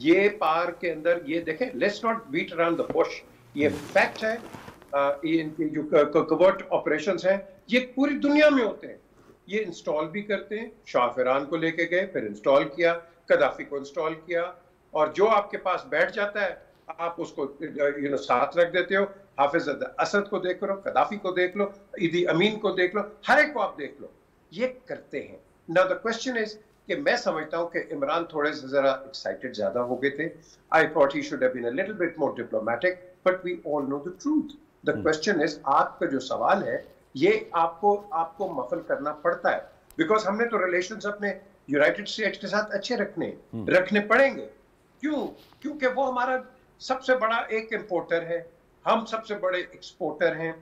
ये पार के अंदर ये देखें let's not beat around the bush ये फैक्ट है इनके जो कवर्ट ऑपरेशन हैं ये पूरी दुनिया में होते हैं ये इंस्टॉल भी करते हैं शाहफरान को लेके गए फिर इंस्टॉल किया कदाफी को इंस्टॉल किया और जो आपके पास बैठ जाता है आप उसको यू नो साथ रख देते हो हाफिज असद को देख लो कदाफी को देख लो ईदी अमीन को देख लो हर एक को आप देख लो ये करते हैं ना द क्वेश्चन इज कि मैं समझता हूँ कि इमरान थोड़े से जरा एक्साइटेड ज्यादा हो गए थे I thought he should have been a little bit more diplomatic but we all know the truth the question is आपका जो सवाल है ये आपको आपको मफल करना पड़ता है बिकॉज हमने तो रिलेशन अपने यूनाइटेड स्टेट्स के साथ अच्छे रखने hmm. रखने पड़ेंगे क्यों क्योंकि वो हमारा सबसे बड़ा एक इम्पोर्टर है हम सबसे बड़े एक्सपोर्टर हैं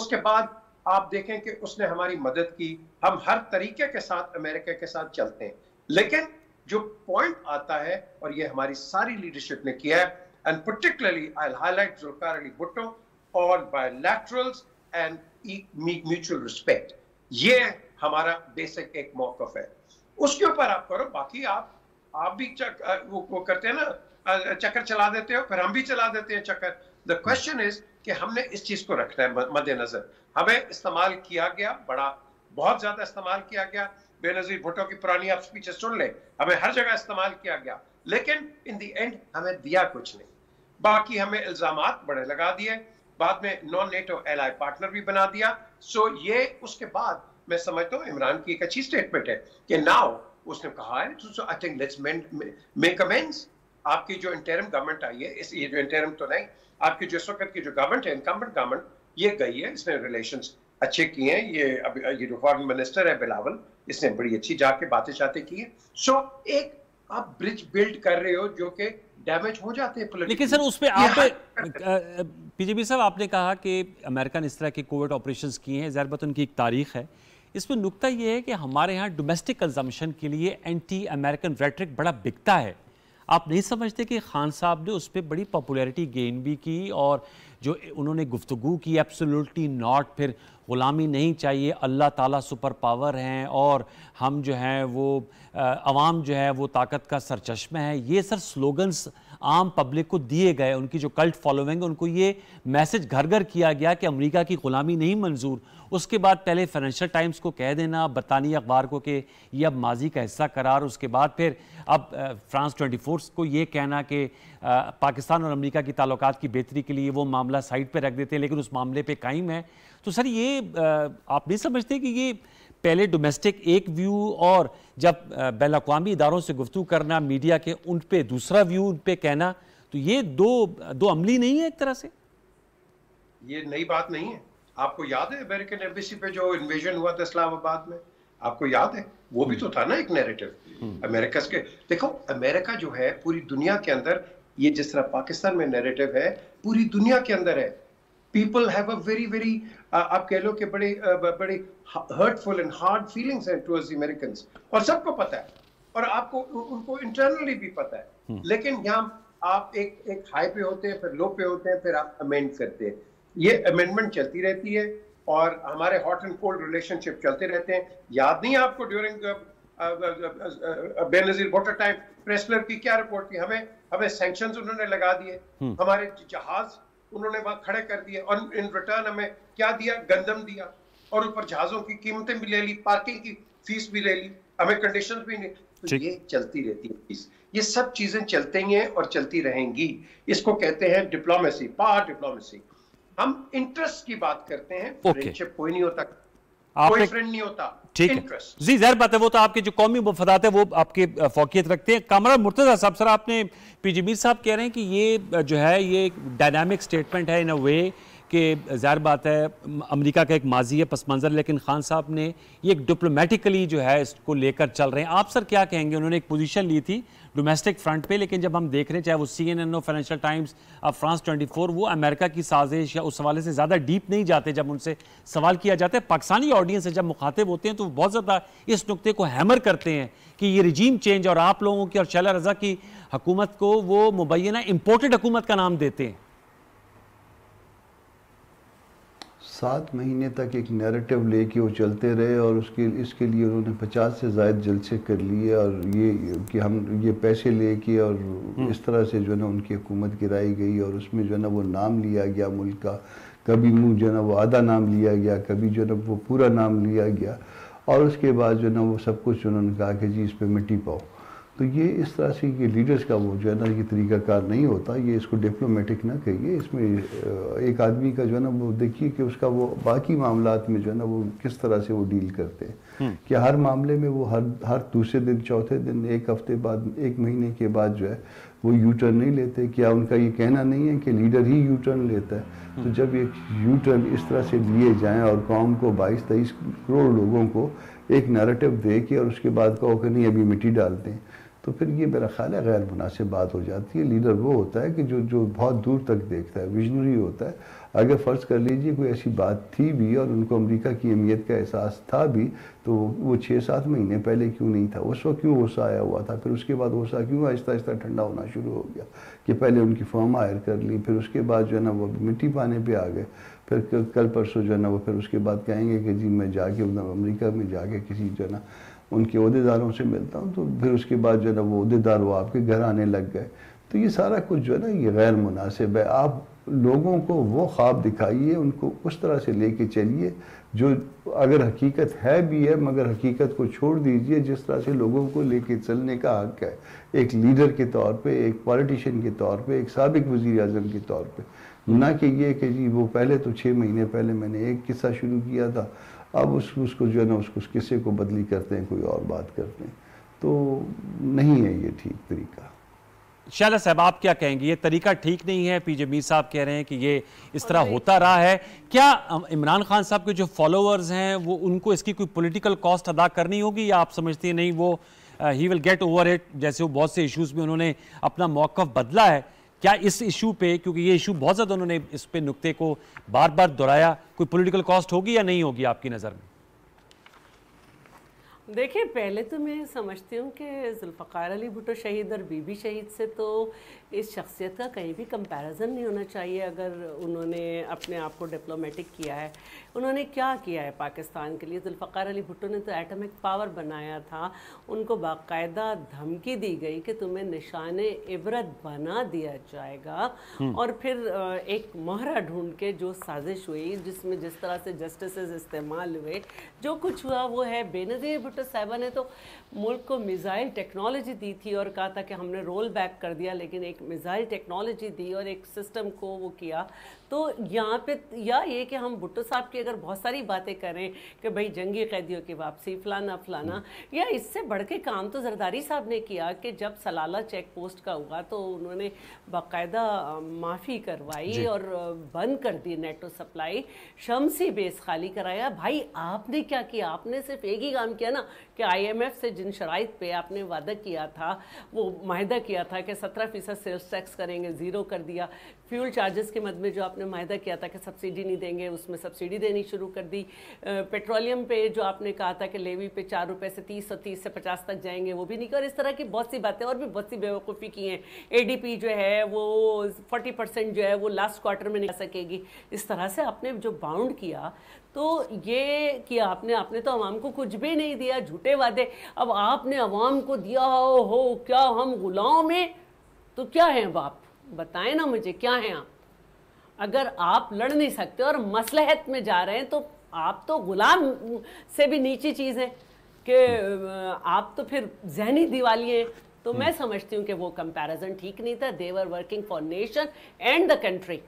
उसके बाद आप देखें कि उसने हमारी मदद की हम हर तरीके के साथ अमेरिका के साथ चलते हैं लेकिन जो पॉइंट आता है और ये हमारी सारी लीडरशिप ने किया है and particularly I highlight Zulfikar Ali Bhutto और बायोलैटरल्स एंड म्यूचुअल रिस्पेक्ट ये हमारा बेसिक एक मौकफ है उसके ऊपर आप करो बाकी आप आप भी चक, वो, वो करते हैं ना चक्कर चला देते हो फिर हम भी चला देते हैं चक्कर द क्वेश्चन इज कि हमने इस चीज को रखना है मद्देनजर हमें इस्तेमाल किया गया बड़ा बहुत ज्यादा इस्तेमाल किया गया बेनजीर भुट्टो की पुरानी आप स्पीचेस सुन ले हमें हर जगह इस्तेमाल किया गया लेकिन इन दी एंड हमें दिया कुछ नहीं बाकी हमें इल्जाम बड़े लगा दिए बाद में non NATO ally partner भी बना दिया सो ये उसके बाद मैं समझता हूँ इमरान की एक अच्छी स्टेटमेंट है कि नाउ उसने कहा है तो I think let's make amends आपकी जो इंटरम गवर्नमेंट आई है इस ये जो इंटरम तो नहीं आपकी जो इस वक्त की जो गवर्नमेंट है इनकम्बेंट गवर्नमेंट ये गई है इसमें रिलेशंस अच्छे किए हैं ये अभी ये रिफॉर्म मिनिस्टर है बिलावल इसने बड़ी अच्छी जाके बातें शातें की हैं सो एक आप ब्रिज बिल्ड कर रहे हो जो कि डैमेज हो जाते हैं लेकिन सर उस पर आप पीजीबी साहब आपने कहा कि अमेरिका ने इस तरह के कोविड ऑपरेशंस किए हैं बात उनकी एक तारीख है इसमें नुकता यह है कि हमारे यहाँ डोमेस्टिक कंजम्पशन के लिए एंटी अमेरिकन रेट्रिक बड़ा बिकता है आप नहीं समझते कि खान साहब ने उस पर बड़ी पॉपुलैरिटी गेन भी की और जो उन्होंने गुफ्तु की एब्सोल्युटली नॉट फिर ग़ुलामी नहीं चाहिए अल्लाह ताला सुपर पावर हैं और हम जो हैं वो आवाम जो है वो ताकत का सरचश्मे हैं ये सर स्लोगन्स आम पब्लिक को दिए गए उनकी जो कल्ट फॉलोइंग उनको ये मैसेज घर घर किया गया कि अमेरिका की गुलामी नहीं मंजूर उसके बाद पहले फाइनेंशियल टाइम्स को कह देना बरतानी अखबार को कि ये अब माजी का हिस्सा करार उसके बाद फिर अब फ्रांस ट्वेंटी को ये कहना कि पाकिस्तान और अमरीका की ताल्लुक की बेहतरी के लिए वो मामला साइड पर रख देते हैं लेकिन उस मामले पर कायम है तो सर ये आप नहीं समझते कि ये पहले डोमेस्टिक एक व्यू और जब बैन अवी इदारों से गुफ्तु करना मीडिया के उन पर दूसरा व्यू उन पर कहना तो ये दो दो अमली नहीं है एक तरह से ये नई बात नहीं है आपको याद है अमेरिकन एम्बेसी पे जो इन्वेजन हुआ था इस्लामाबाद में आपको याद है वो भी तो था ना एक नैरेटिव अमेरिका हम्म। के देखो अमेरिका जो है पूरी दुनिया के अंदर ये जिस तरह पाकिस्तान में नैरेटिव है पूरी दुनिया के अंदर है people have a very very आप कह लो कि बड़े uh, बड़े हर्टफुल एंड हार्ड फीलिंग्स हैं टुवर्ड्स अमेरिकन और सबको पता है और आपको उनको इंटरनली भी पता है हम्म। लेकिन यहाँ आप एक एक हाई पे होते हैं फिर लो पे होते हैं फिर आप अमेंड करते हैं ये अमेंडमेंट चलती रहती है और हमारे हॉट एंड कोल्ड रिलेशनशिप चलते रहते हैं याद नहीं आपको ड्यूरिंग बेनजीर वोटर टाइम प्रेसलर की क्या रिपोर्ट थी हमें हमें सेंक्शन उन्होंने लगा दिए हम्म। हमारे जहाज उन्होंने वहां खड़े कर दिए और इन रिटर्न हमें क्या दिया गंदम दिया और ऊपर जहाजों की कीमतें भी ले ली पार्किंग की फीस भी ले ली हमें कंडीशन भी नहीं तो ये चलती रहती है फीस ये सब चीजें चलते हैं और चलती रहेंगी इसको कहते हैं डिप्लोमेसी पार डिप्लोमेसी हम इंटरेस्ट की बात करते हैं फ्रेंडशिप okay. कोई नहीं होता आपने फ्रेंड नहीं होता ठीक है जी जहर बात है वो तो आपके जो कौमी मफादात है वो आपके फोकियत रखते हैं कामरा मुर्तजा साहब सर आपने पी मीर साहब कह रहे हैं कि ये जो है ये डायनामिक स्टेटमेंट है इन अ वे कि ज़ाहिर बात है अमेरिका का एक माजी है पस मंज़र लेकिन खान साहब ने ये एक डिप्लोमेटिकली जो है इसको लेकर चल रहे हैं आप सर क्या कहेंगे उन्होंने एक पोजीशन ली थी डोमेस्टिक फ्रंट पे लेकिन जब हम देख रहे हैं चाहे वो C N N or Financial Times अब फ्रांस 24 वो अमेरिका की साजिश या उस हवाले से ज़्यादा डीप नहीं जाते जब उनसे सवाल किया जाता है पाकिस्तानी ऑडियंस से जब मुखातिब होते हैं तो बहुत ज़्यादा इस नुकते को हैमर करते हैं कि ये रिजीम चेंज और आप लोगों की और शैला रजा की हकूमत को वो मुबैना इम्पोर्टेड हुकूमत का नाम देते हैं सात महीने तक एक नैरेटिव लेके वो चलते रहे और उसके इसके लिए उन्होंने पचास से ज्यादा जलसे कर लिए और ये कि हम ये पैसे लेके और हम्म। इस तरह से जो है ना उनकी हुकूमत गिराई गई और उसमें जो है ना वो नाम लिया गया मुल्क का कभी मुँह जो है ना वो आधा नाम लिया गया कभी जो है ना वो पूरा नाम लिया गया और उसके बाद जो है ना वो सब कुछ उन्होंने कहा कि जी इस पर मिट्टी पाओ तो ये इस तरह से ये लीडर्स का वो जो है ना ये तरीकाकार नहीं होता ये इसको डिप्लोमेटिक ना कहिए इसमें एक आदमी का जो है ना वो देखिए कि उसका वो बाकी मामला में जो है ना वो किस तरह से वो डील करते हैं हम्म। कि हर मामले में वो हर हर दूसरे दिन चौथे दिन एक हफ्ते बाद एक महीने के बाद जो है वो यू टर्न नहीं लेते क्या उनका ये कहना नहीं है कि लीडर ही यू टर्न लेता है तो हम्म। जब एक यू टर्न इस तरह से लिए जाएं और कौम को बाईस तेईस करोड़ लोगों को एक नैरेटिव दे के और उसके बाद कहो कि नहीं अभी मिट्टी डालते हैं तो फिर ये मेरा ख्याल है गैर मुनासिब बात हो जाती है लीडर वो होता है कि जो जो बहुत दूर तक देखता है विजनरी होता है अगर फ़र्ज़ कर लीजिए कोई ऐसी बात थी भी और उनको अमेरिका की अहमियत का एहसास था भी तो वो छः सात महीने पहले क्यों नहीं था उस वक्त क्यों गुस्सा आया हुआ था फिर उसके बाद गुस्सा क्यों आहिस्ता आहिस्ता ठंडा होना शुरू हो गया कि पहले उनकी फॉर्म हायर कर ली फिर उसके बाद जो है ना वो मिट्टी पाने पर आ गए फिर कल परसों जो है ना वो फिर उसके बाद कहेंगे कि जी मैं जाके अमरीका में जाके किसी जो है ना उनके अहदेदारों से मिलता हूँ तो फिर उसके बाद जो है ना वो अहदेदार वो आपके घर आने लग गए तो ये सारा कुछ जो है ना ये गैर मुनासिब है आप लोगों को वो ख्वाब दिखाइए उनको उस तरह से लेके चलिए जो अगर हकीकत है भी है मगर हकीकत को छोड़ दीजिए जिस तरह से लोगों को लेके चलने का हक है एक लीडर के तौर पे एक पॉलिटिशियन के तौर पे एक सबक वज़ी अजम के तौर पे ना कि ये कि जी वो पहले तो छः महीने पहले मैंने एक किस्सा शुरू किया था अब उस उसको जो है ना उसको किसी को बदली करते हैं कोई और बात करते हैं तो नहीं है ये ठीक तरीका शाला साहब आप क्या कहेंगे ये तरीका ठीक नहीं है पी जमीर साहब कह रहे हैं कि ये इस तरह होता रहा है क्या इमरान खान साहब के जो फॉलोअर्स हैं वो उनको इसकी कोई पॉलिटिकल कॉस्ट अदा करनी होगी या आप समझते हैं नहीं वो he will get over it जैसे वो बहुत से इश्यूज़ में उन्होंने अपना मौक़ बदला है क्या इस इशू पे क्योंकि ये इशू बहुत ज़्यादा उन्होंने इस पे नुक्ते को बार बार दोहराया कोई पॉलिटिकल कॉस्ट होगी या नहीं होगी आपकी नज़र में देखिए पहले तो मैं समझती हूँ कि जुल्फ़ार अली भुटो शहीद और बीबी शहीद से तो इस शख्सियत का कहीं भी कंपैरिजन नहीं होना चाहिए अगर उन्होंने अपने आप को डिप्लोमेटिक किया है उन्होंने क्या किया है पाकिस्तान के लिए जुल्फ़ार अली भुटो ने तो एटमिक पावर बनाया था उनको बाकायदा धमकी दी गई कि तुम्हें निशान इबरत बना दिया जाएगा हम्म। और फिर एक मोहरा ढूंढ के जो साजिश हुई जिसमें जिस तरह से जस्टिस इस्तेमाल हुए जो कुछ हुआ वो है बेनजीर भुटो सेवन है तो मुल्क को मिज़ाइल टेक्नोलॉजी दी थी और कहा था कि हमने रोल बैक कर दिया लेकिन एक मिज़ाइल टेक्नोलॉजी दी और एक सिस्टम को वो किया तो यहाँ पे या ये कि हम भुट्टो साहब की अगर बहुत सारी बातें करें कि भाई जंगी कैदियों की वापसी फ़लाना फ़लाना हम्म। या इससे बढ़ के काम तो जरदारी साहब ने किया कि जब सलाला चेक पोस्ट का हुआ तो उन्होंने बाकायदा माफ़ी करवाई और बंद कर दी नेटो सप्लाई शमसी बेस खाली कराया भाई आपने क्या किया आपने सिर्फ एक ही काम किया ना कि आईएमएफ से जिन शराइ पे आपने वादा किया था वो माहदा किया था कि सत्रह फ़ीसद सेल्स टैक्स करेंगे ज़ीरो कर दिया फ्यूल चार्जेस के मद में जो आपने माहदा किया था कि सब्सिडी नहीं देंगे उसमें सब्सिडी देनी शुरू कर दी पेट्रोलियम पे जो आपने कहा था कि लेवी पे चार रुपये से तीस और तीस से पचास तक जाएंगे वो भी नहीं और इस तरह की बहुत सी बातें और भी बहुत सी बेवकूफ़ी की हैं ए जो है वो फोर्टी जो है वो लास्ट क्वार्टर में नहीं सकेगी इस तरह से आपने जो बाउंड किया तो ये कि आपने आपने तो आवाम को कुछ भी नहीं दिया झूठे वादे अब आपने अवाम को दिया हो, हो क्या हम गुलाम में तो क्या हैं बाप बताएं ना मुझे क्या हैं आप अगर आप लड़ नहीं सकते और मसलहत में जा रहे हैं तो आप तो गुलाम से भी नीची चीज़ है कि आप तो फिर जहनी दिवाली हैं तो हम्म। मैं समझती हूँ कि वो कंपैरिजन ठीक नहीं था they were working for nation and the country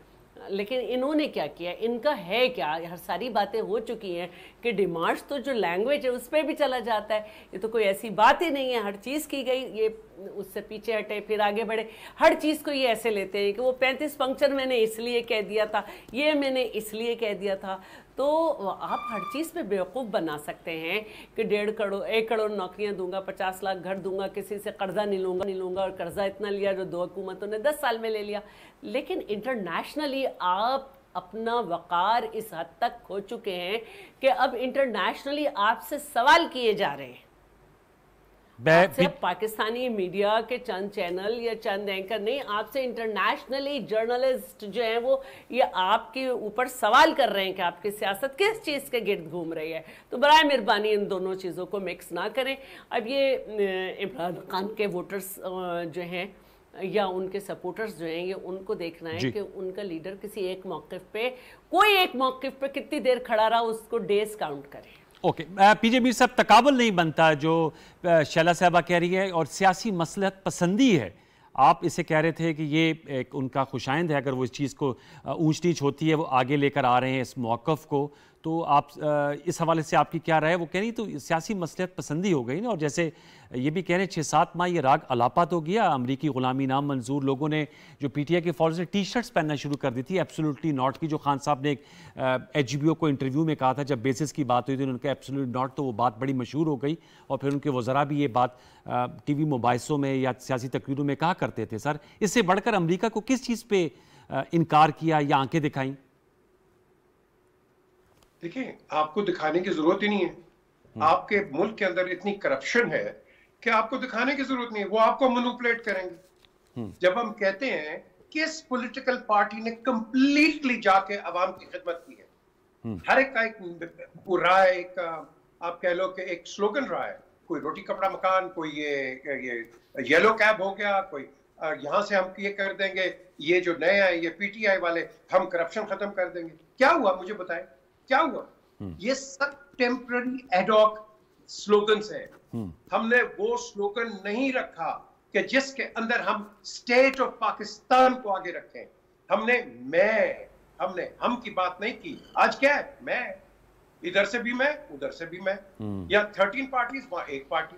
लेकिन इन्होंने क्या किया इनका है क्या हर सारी बातें हो चुकी हैं कि डिमांड्स तो जो लैंग्वेज है उस पर भी चला जाता है ये तो कोई ऐसी बात ही नहीं है हर चीज़ की गई ये उससे पीछे हटे फिर आगे बढ़े हर चीज़ को ये ऐसे लेते हैं कि वो पैंतीस पंक्चर मैंने इसलिए कह दिया था ये मैंने इसलिए कह दिया था तो आप हर चीज़ पे बेवकूफ़ बना सकते हैं कि डेढ़ करोड़ एक करोड़ नौकरियां दूंगा पचास लाख घर दूंगा किसी से कर्ज़ा नहीं लूँगा नहीं लूँगा और कर्ज़ा इतना लिया जो दो हुकूमतों ने दस साल में ले लिया लेकिन इंटरनेशनली आप अपना वक़ार इस हद तक खो चुके हैं कि अब इंटरनेशनली आपसे सवाल किए जा रहे हैं सिर्फ पाकिस्तानी मीडिया के चंद चैनल या चंद एंकर नहीं आपसे इंटरनेशनली जर्नलिस्ट जो हैं वो ये आपके ऊपर सवाल कर रहे हैं कि आपकी सियासत किस चीज़ के गिर्द घूम रही है तो बर मेहरबानी इन दोनों चीज़ों को मिक्स ना करें अब ये इमरान खान के वोटर्स जो हैं या उनके सपोर्टर्स जो हैं ये उनको देखना है कि उनका लीडर किसी एक मौक़ पे कोई एक मौक़ पे कितनी देर खड़ा रहा उसको डेज काउंट करें ओके पीजे मीर साहब तकाबल नहीं बनता जो uh, शैला साहबा कह रही है और सियासी मसलत पसंदी है आप इसे कह रहे थे कि ये एक उनका खुशाइंद है अगर वो इस चीज़ को uh, ऊंच नीच होती है वो आगे लेकर आ रहे हैं इस मौक़ को तो आप इस हवाले से आपकी क्या राय वो कह रही तो सियासी मसलियत पसंदी हो गई ना और जैसे ये भी कह रहे हैं छः सात माह ये राग अलापा तो गया अमरीकी ग़ुलामी नाम मंजूर लोगों ने जो पी टी आई के फौज ने टी शर्ट्स पहनना शुरू कर दी थी एब्सोलूटली नॉट की जो खान साहब ने एक एच जी बी ओ को इंटरव्यू में कहा था जब बेसिस की बात हुई थी उनका एब्सोलूट नॉट तो वो बात बड़ी मशहूर हो गई और फिर उनके वज़रा भी ये बात टी वी मुबासों में या सियासी तकरीरों में कहा करते थे सर इससे बढ़कर अमरीका को किस चीज़ पर इनकार किया या आंखें दिखाई देखिए आपको दिखाने की जरूरत ही नहीं है हम्म। आपके मुल्क के अंदर इतनी करप्शन है कि आपको दिखाने की जरूरत नहीं है वो आपको मनुपलेट करेंगे हम्म। जब हम कहते हैं किस पॉलिटिकल पार्टी ने कंप्लीटली जाके अवाम की खिदमत की है हम्म। हर एक का एक राय एक आप कह लो कि एक स्लोगन रहा है कोई रोटी कपड़ा मकान कोई ये ये येलो कैब हो गया कोई यहाँ से हम ये कर देंगे ये जो नए आए ये पीटीआई वाले हम करप्शन खत्म कर देंगे क्या हुआ मुझे बताएं क्या हुआ हम्म। ये सब टेम्पररी एडॉक स्लोगन है हमने वो स्लोगन नहीं रखा कि जिसके अंदर हम स्टेट ऑफ पाकिस्तान को आगे रखें हमने मैं हमने हम की बात नहीं की आज क्या है मैं इधर से भी मैं उधर से भी मैं हम्म। या थर्टीन पार्टीज वहां एक पार्टी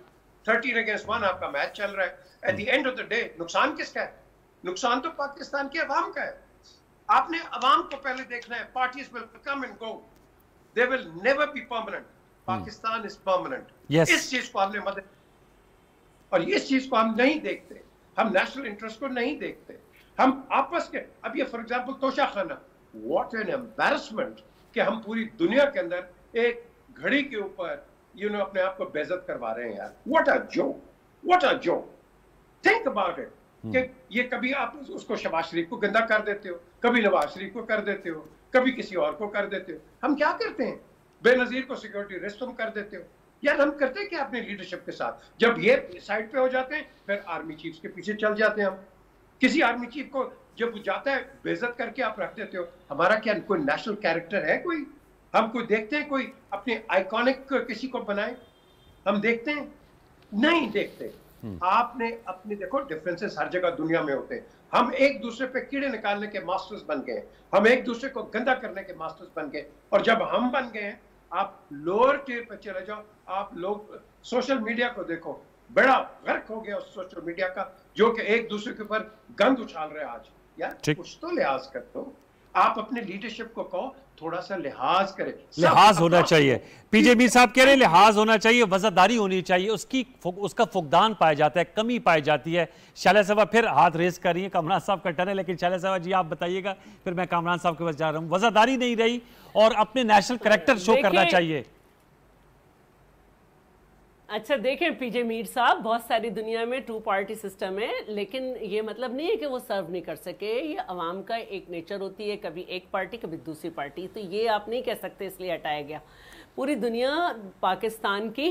थर्टीन अगेंस्ट वन आपका मैच चल रहा है at the end of the day नुकसान किसका है नुकसान तो पाकिस्तान की अवाम का है आपने अवाम को पहले देखना है parties will come and go they will never be permanent Pakistan is permanent yes. इस चीज को हमने मदद और इस चीज को हम नहीं देखते हम नेशनल इंटरेस्ट को नहीं देखते हम आपस के अब ये फॉर एग्जाम्पल तोशा खाना वॉट एन एम्बेरसमेंट कि हम पूरी दुनिया के अंदर एक घड़ी के ऊपर यू नो अपने आप को बेजत करवा रहे हैं यार वॉट आर जो वॉट आर जो थिंक अबाउट इट कि ये कभी आप उसको शबाज शरीफ को गंदा कर देते हो कभी नवाज शरीफ को कर देते हो कभी किसी और को कर देते हो हम क्या करते हैं बेनजीर को सिक्योरिटी रिस्क तुम कर देते हो यार हम करते हैं क्या अपने लीडरशिप के साथ जब ये साइड पे हो जाते हैं फिर आर्मी चीफ के पीछे चल जाते हैं हम किसी आर्मी चीफ को जब वो जाता है बेजत करके आप रख देते हो हमारा क्या कोई नेशनल कैरेक्टर है कोई हम कोई देखते हैं कोई अपने आइकॉनिक किसी को बनाए हम देखते हैं नहीं देखते हम्म। आपने अपने देखो डिफरेंसेस हर जगह दुनिया में होते हैं हम एक दूसरे पे कीड़े निकालने के मास्टर्स बन गए हम एक दूसरे को गंदा करने के मास्टर्स बन गए और जब हम बन गए आप लोअर टीयर पर चले जाओ आप लोग सोशल मीडिया को देखो बड़ा गर्क हो गया उस सोशल मीडिया का जो कि एक दूसरे के ऊपर गंद उछाल रहे आज यार कुछ तो लिहाज कर दो तो। आप अपने लीडरशिप को कहो थोड़ा सा लिहाज करे लिहाज होना चाहिए पीजेबी साहब कह रहे हैं लिहाज होना चाहिए वजादारी होनी चाहिए उसकी फुक, उसका फुकदान पाया जाता है कमी पाई जाती है शाला साहब फिर हाथ रेस कर रही है कामरान साहब का टर्न है लेकिन शाला साहब जी आप बताइएगा फिर मैं कामरान साहब के पास जा रहा हूँ वजादारी नहीं रही और अपने नेशनल करेक्टर शो करना चाहिए अच्छा देखें पीजे मीर साहब बहुत सारी दुनिया में टू पार्टी सिस्टम है लेकिन ये मतलब नहीं है कि वो सर्व नहीं कर सके ये आवाम का एक नेचर होती है कभी एक पार्टी कभी दूसरी पार्टी तो ये आप नहीं कह सकते इसलिए हटाया गया पूरी दुनिया पाकिस्तान की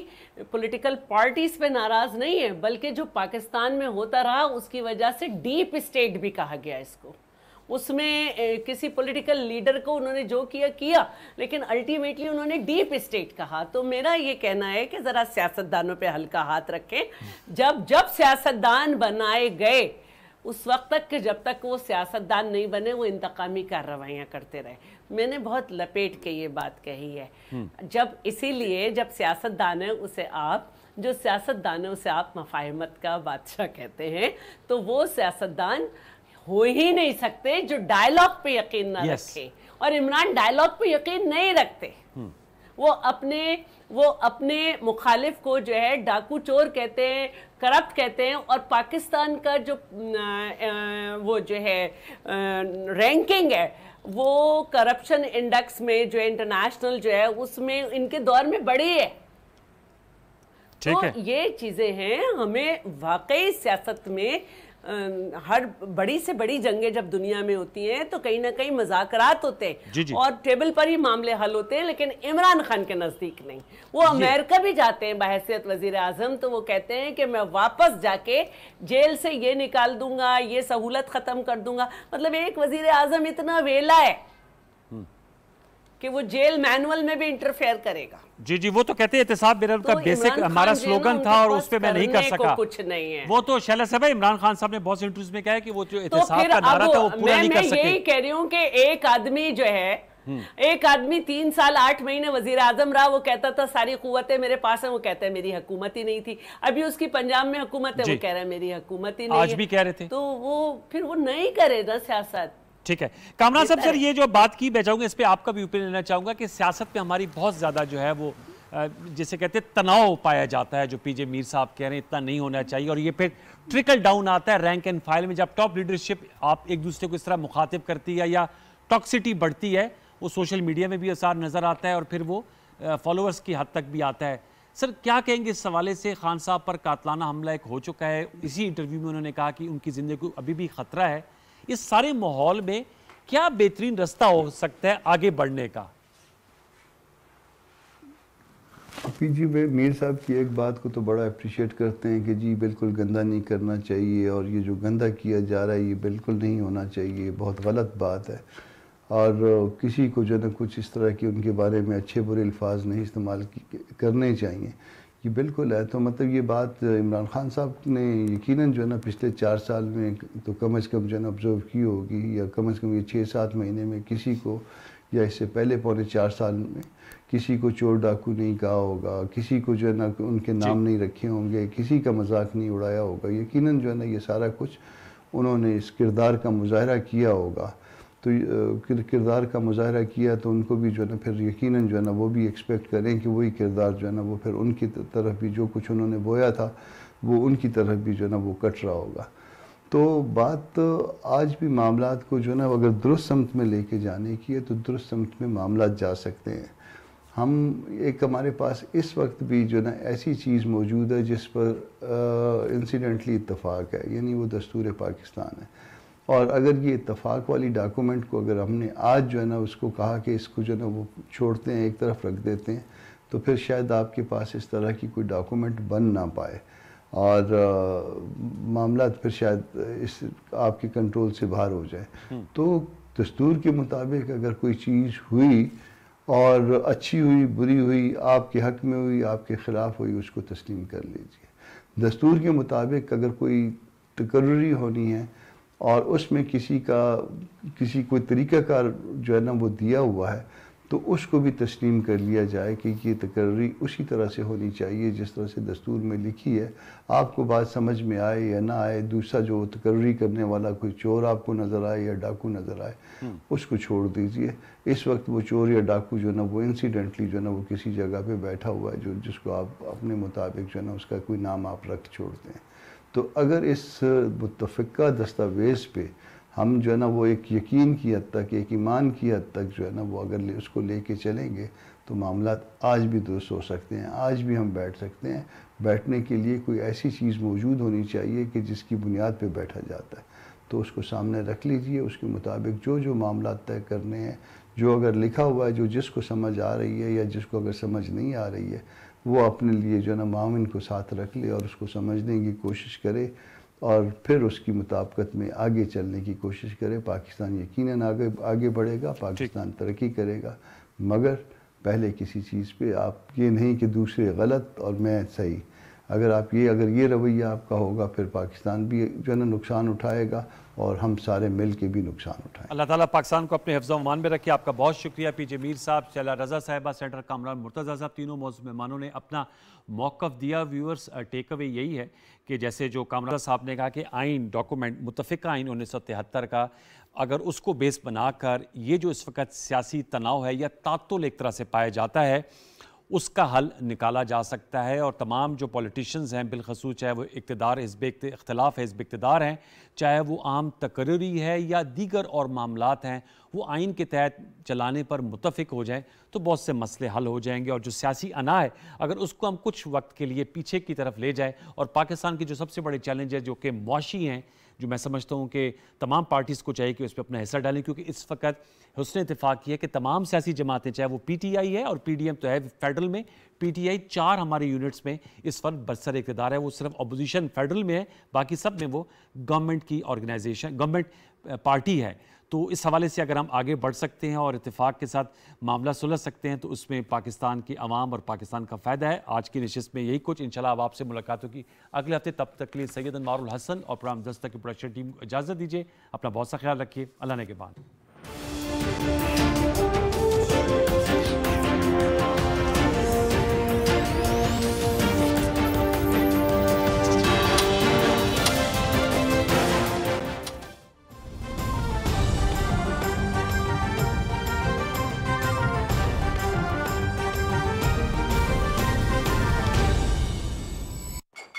पॉलिटिकल पार्टीज पे नाराज़ नहीं है बल्कि जो पाकिस्तान में होता रहा उसकी वजह से डीप स्टेट भी कहा गया इसको उसमें किसी पॉलिटिकल लीडर को उन्होंने जो किया किया लेकिन अल्टीमेटली उन्होंने डीप स्टेट कहा तो मेरा ये कहना है कि ज़रा सियासतदानों पे हल्का हाथ रखें जब जब सियासतदान बनाए गए उस वक्त तक के जब तक वो सियासतदान नहीं बने वो इंतकामी कार्रवाइयाँ करते रहे मैंने बहुत लपेट के ये बात कही है हम्म। जब इसीलिए जब सियासतदान है उसे आप जो सियासतदान है उसे आप मफाहमत का बादशाह कहते हैं तो वो सियासतदान हो ही नहीं सकते जो डायलॉग पे यकीन ना yes. रखे और इमरान डायलॉग पे यकीन नहीं रखते hmm. वो अपने वो अपने मुखालिफ को जो है डाकू चोर कहते हैं करप्ट कहते हैं और पाकिस्तान का जो वो जो है रैंकिंग है वो करप्शन इंडेक्स में जो है इंटरनेशनल जो है उसमें इनके दौर में बड़ी है तो है। ये चीज़ें हैं हमें वाकई सियासत में हर बड़ी से बड़ी जंगें जब दुनिया में होती हैं तो कहीं ना कहीं मजाकरात होते हैं और टेबल पर ही मामले हल होते हैं लेकिन इमरान खान के नज़दीक नहीं वो अमेरिका भी जाते हैं बहसीत वजीर अजम तो वो कहते हैं कि मैं वापस जाके जेल से ये निकाल दूंगा ये सहूलत ख़त्म कर दूंगा मतलब एक वजीर अजम इतना वेला है कि वो जेल मैनुअल में भी इंटरफेयर करेगा जी जी वो तो कहते हैं एहतसाब मेरा का तो बेसिक हमारा स्लोगन था और उस पर मैं नहीं कर सका कुछ नहीं है वो तो शैला साहब इमरान खान साहब ने बहुत से इंटरव्यूज में कहा कि वो जो एहतसाब तो का नारा था वो पूरा नहीं कर सके यही कह रही हूँ कि एक आदमी जो है हम्म। एक आदमी तीन साल आठ महीने वजीर आजम रहा वो कहता था सारी कुतें मेरे पास है वो कहते हैं मेरी हुकूमत ही नहीं थी अभी उसकी पंजाब में हुकूमत है वो कह रहा है मेरी हुकूमत ही नहीं आज भी कह रहे थे तो वो फिर वो नहीं करेगा सियासत ठीक है कामरान साहब सर ये जो बात की मैं चाहूंगा इस पर आपका भी ओपिनियन लेना चाहूंगा कि सियासत में हमारी बहुत ज़्यादा जो है वो जिसे कहते हैं तनाव पाया जाता है जो पीजे मीर साहब कह रहे हैं इतना नहीं होना चाहिए और ये फिर ट्रिकल डाउन आता है रैंक एंड फाइल में जब टॉप लीडरशिप आप एक दूसरे को इस तरह मुखातिब करती है या टॉक्सिटी बढ़ती है वो सोशल मीडिया में भी असर नज़र आता है और फिर वो फॉलोअर्स की हद तक भी आता है सर क्या कहेंगे इस हवाले से खान साहब पर कातलाना हमला एक हो चुका है इसी इंटरव्यू में उन्होंने कहा कि उनकी ज़िंदगी को अभी भी ख़तरा है इस सारे माहौल में क्या बेहतरीन रास्ता हो सकता है आगे बढ़ने का पी जी मीर साहब की एक बात को तो बड़ा अप्रिशिएट करते हैं कि जी बिल्कुल गंदा नहीं करना चाहिए और ये जो गंदा किया जा रहा है ये बिल्कुल नहीं होना चाहिए बहुत गलत बात है और किसी को जो ना कुछ इस तरह के उनके बारे में अच्छे बुरे अल्फाज नहीं इस्तेमाल करने चाहिए जी बिल्कुल है तो मतलब ये बात इमरान खान साहब ने यकीनन जो है ना पिछले चार साल में तो कम अज़ कम जो है ना ऑब्ज़र्व की होगी या कम अज़ कम ये छः सात महीने में किसी को या इससे पहले पौने चार साल में किसी को चोर डाकू नहीं कहा होगा किसी को जो है ना उनके नाम नहीं रखे होंगे किसी का मजाक नहीं उड़ाया होगा यकीनन जो है ना ये सारा कुछ उन्होंने इस किरदार का मुजाहरा किया होगा तो किरदार का मुजाहरा किया तो उनको भी जो है ना फिर यकीनन जो है ना वो भी एक्सपेक्ट करें कि वही किरदार जो है ना वो फिर उनकी तरफ भी जो कुछ उन्होंने बोया था वो उनकी तरफ भी जो है ना वो कट रहा होगा तो बात आज भी मामला को जो है ना अगर दुरुस्त समत में लेके जाने की है तो दुरुस्त समत में मामला जा सकते हैं हम एक हमारे पास इस वक्त भी जो है ना ऐसी चीज़ मौजूद है जिस पर इंसिडेंटली इतफाक़ है यानी वो दस्तूर पाकिस्तान है और अगर ये इतफ़ाक़ वाली डॉक्यूमेंट को अगर हमने आज जो है ना उसको कहा कि इसको जो है ना वो छोड़ते हैं एक तरफ रख देते हैं तो फिर शायद आपके पास इस तरह की कोई डॉक्यूमेंट बन ना पाए और मामला तो फिर शायद इस आपके कंट्रोल से बाहर हो जाए हम्म। तो दस्तूर के मुताबिक अगर कोई चीज़ हुई और अच्छी हुई बुरी हुई आपके हक में हुई आपके ख़िलाफ़ हुई उसको तस्लीम कर लीजिए दस्तूर के मुताबिक अगर कोई तकर्री होनी है और उसमें किसी का किसी कोई तरीक़ाकार जो है ना वो दिया हुआ है तो उसको भी तस्लीम कर लिया जाए कि ये तकर्री उसी तरह से होनी चाहिए जिस तरह से दस्तूर में लिखी है आपको बात समझ में आए या ना आए दूसरा जो तकर्री करने वाला कोई चोर आपको नज़र आए या डाकू नज़र आए हम्म। उसको छोड़ दीजिए इस वक्त वो चोर या डाकू जो है ना वो इंसिडेंटली जो है ना वो किसी जगह पर बैठा हुआ है जो जिसको आप अपने मुताबिक जो है ना उसका कोई नाम आप रख छोड़ते हैं तो अगर इस मुतफ़ा दस्तावेज़ पे हम जो है ना वो एक यकीन की हद तक एक ईमान की हद तक जो है ना वो अगर ले, उसको ले कर चलेंगे तो मामला आज भी दुरुस्त हो सकते हैं आज भी हम बैठ सकते हैं बैठने के लिए कोई ऐसी चीज़ मौजूद होनी चाहिए कि जिसकी बुनियाद पर बैठा जाता है तो उसको सामने रख लीजिए उसके मुताबिक जो जो मामला तय करने हैं जो अगर लिखा हुआ है जो जिसको समझ आ रही है या जिसको अगर समझ नहीं आ रही है वो अपने लिए जो ना मामिन को साथ रख ले और उसको समझने की कोशिश करे और फिर उसकी मुताबकत में आगे चलने की कोशिश करे पाकिस्तान यकीन आगे आगे बढ़ेगा पाकिस्तान तरक्की करेगा मगर पहले किसी चीज़ पे आप ये नहीं कि दूसरे गलत और मैं सही अगर आप ये अगर ये रवैया आपका होगा फिर पाकिस्तान भी जो है ना नुकसान उठाएगा और हम सारे मिल के भी नुकसान उठाएं अल्लाह ताला पाकिस्तान को अपने मान में रखे आपका बहुत शुक्रिया पी जे मीर साहब शैला रजा साहिबा सेंटर कामरान मुर्तज़ा साहब तीनों मौजू मेहमानों ने अपना मौक़ दिया व्यूअर्स टेक अवे यही है कि जैसे जो कामरान साहब ने कहा कि आइन डॉक्यूमेंट मुतफ़ा आइन उन्नीस सौ तिहत्तर का अगर उसको बेस बनाकर ये जो इस वक्त सियासी तनाव है या तातुल एक तरह से पाया जाता है उसका हल निकाला जा सकता है और तमाम जो पॉलिटिशन्स हैं बिलखसूस चाहे वो इकतदार हिसब इख्तलाफ हजब इकतदार हैं चाहे वो आम तकरी है या दीगर और मामला हैं वो आइन के तहत चलाने पर मुतफिक हो जाएँ तो बहुत से मसले हल हो जाएंगे और जो सियासी अना है अगर उसको हम कुछ वक्त के लिए पीछे की तरफ ले जाए और पाकिस्तान के जो सबसे बड़े चैलेंज है जो कि मुआशी हैं जो मैं समझता हूँ कि तमाम पार्टीज़ को चाहिए कि उस पर अपना हिस्सा डालें क्योंकि इस वक्त हुसन इतफाक़ है कि तमाम सियासी जमातें चाहे वो पी टी आई है और पी डी एम तो है फेडरल में पी टी आई चार हमारे यूनिट्स में इस वक्त बरसर इकदार है वो सिर्फ अपोजिशन फेडरल में है बाकी सब में वो गवर्नमेंट की ऑर्गेनाइजेशन गवर्नमेंट पार्टी है तो इस हवाले से अगर हम आगे बढ़ सकते हैं और इतफाक़ के साथ मामला सुलझ सकते हैं तो उसमें पाकिस्तान की आवाम और पाकिस्तान का फ़ायदा है आज की नशस्त में यही कुछ इनशाला अब आपसे मुलाकात होगी अगले हफ्ते तब तक के लिए सैदन अनमारुल हसन और प्रोग्राम दस्तक की प्रोडक्शन टीम को इजाज़त दीजिए अपना बहुत सा ख्याल रखिए अल्लाह ने के बाद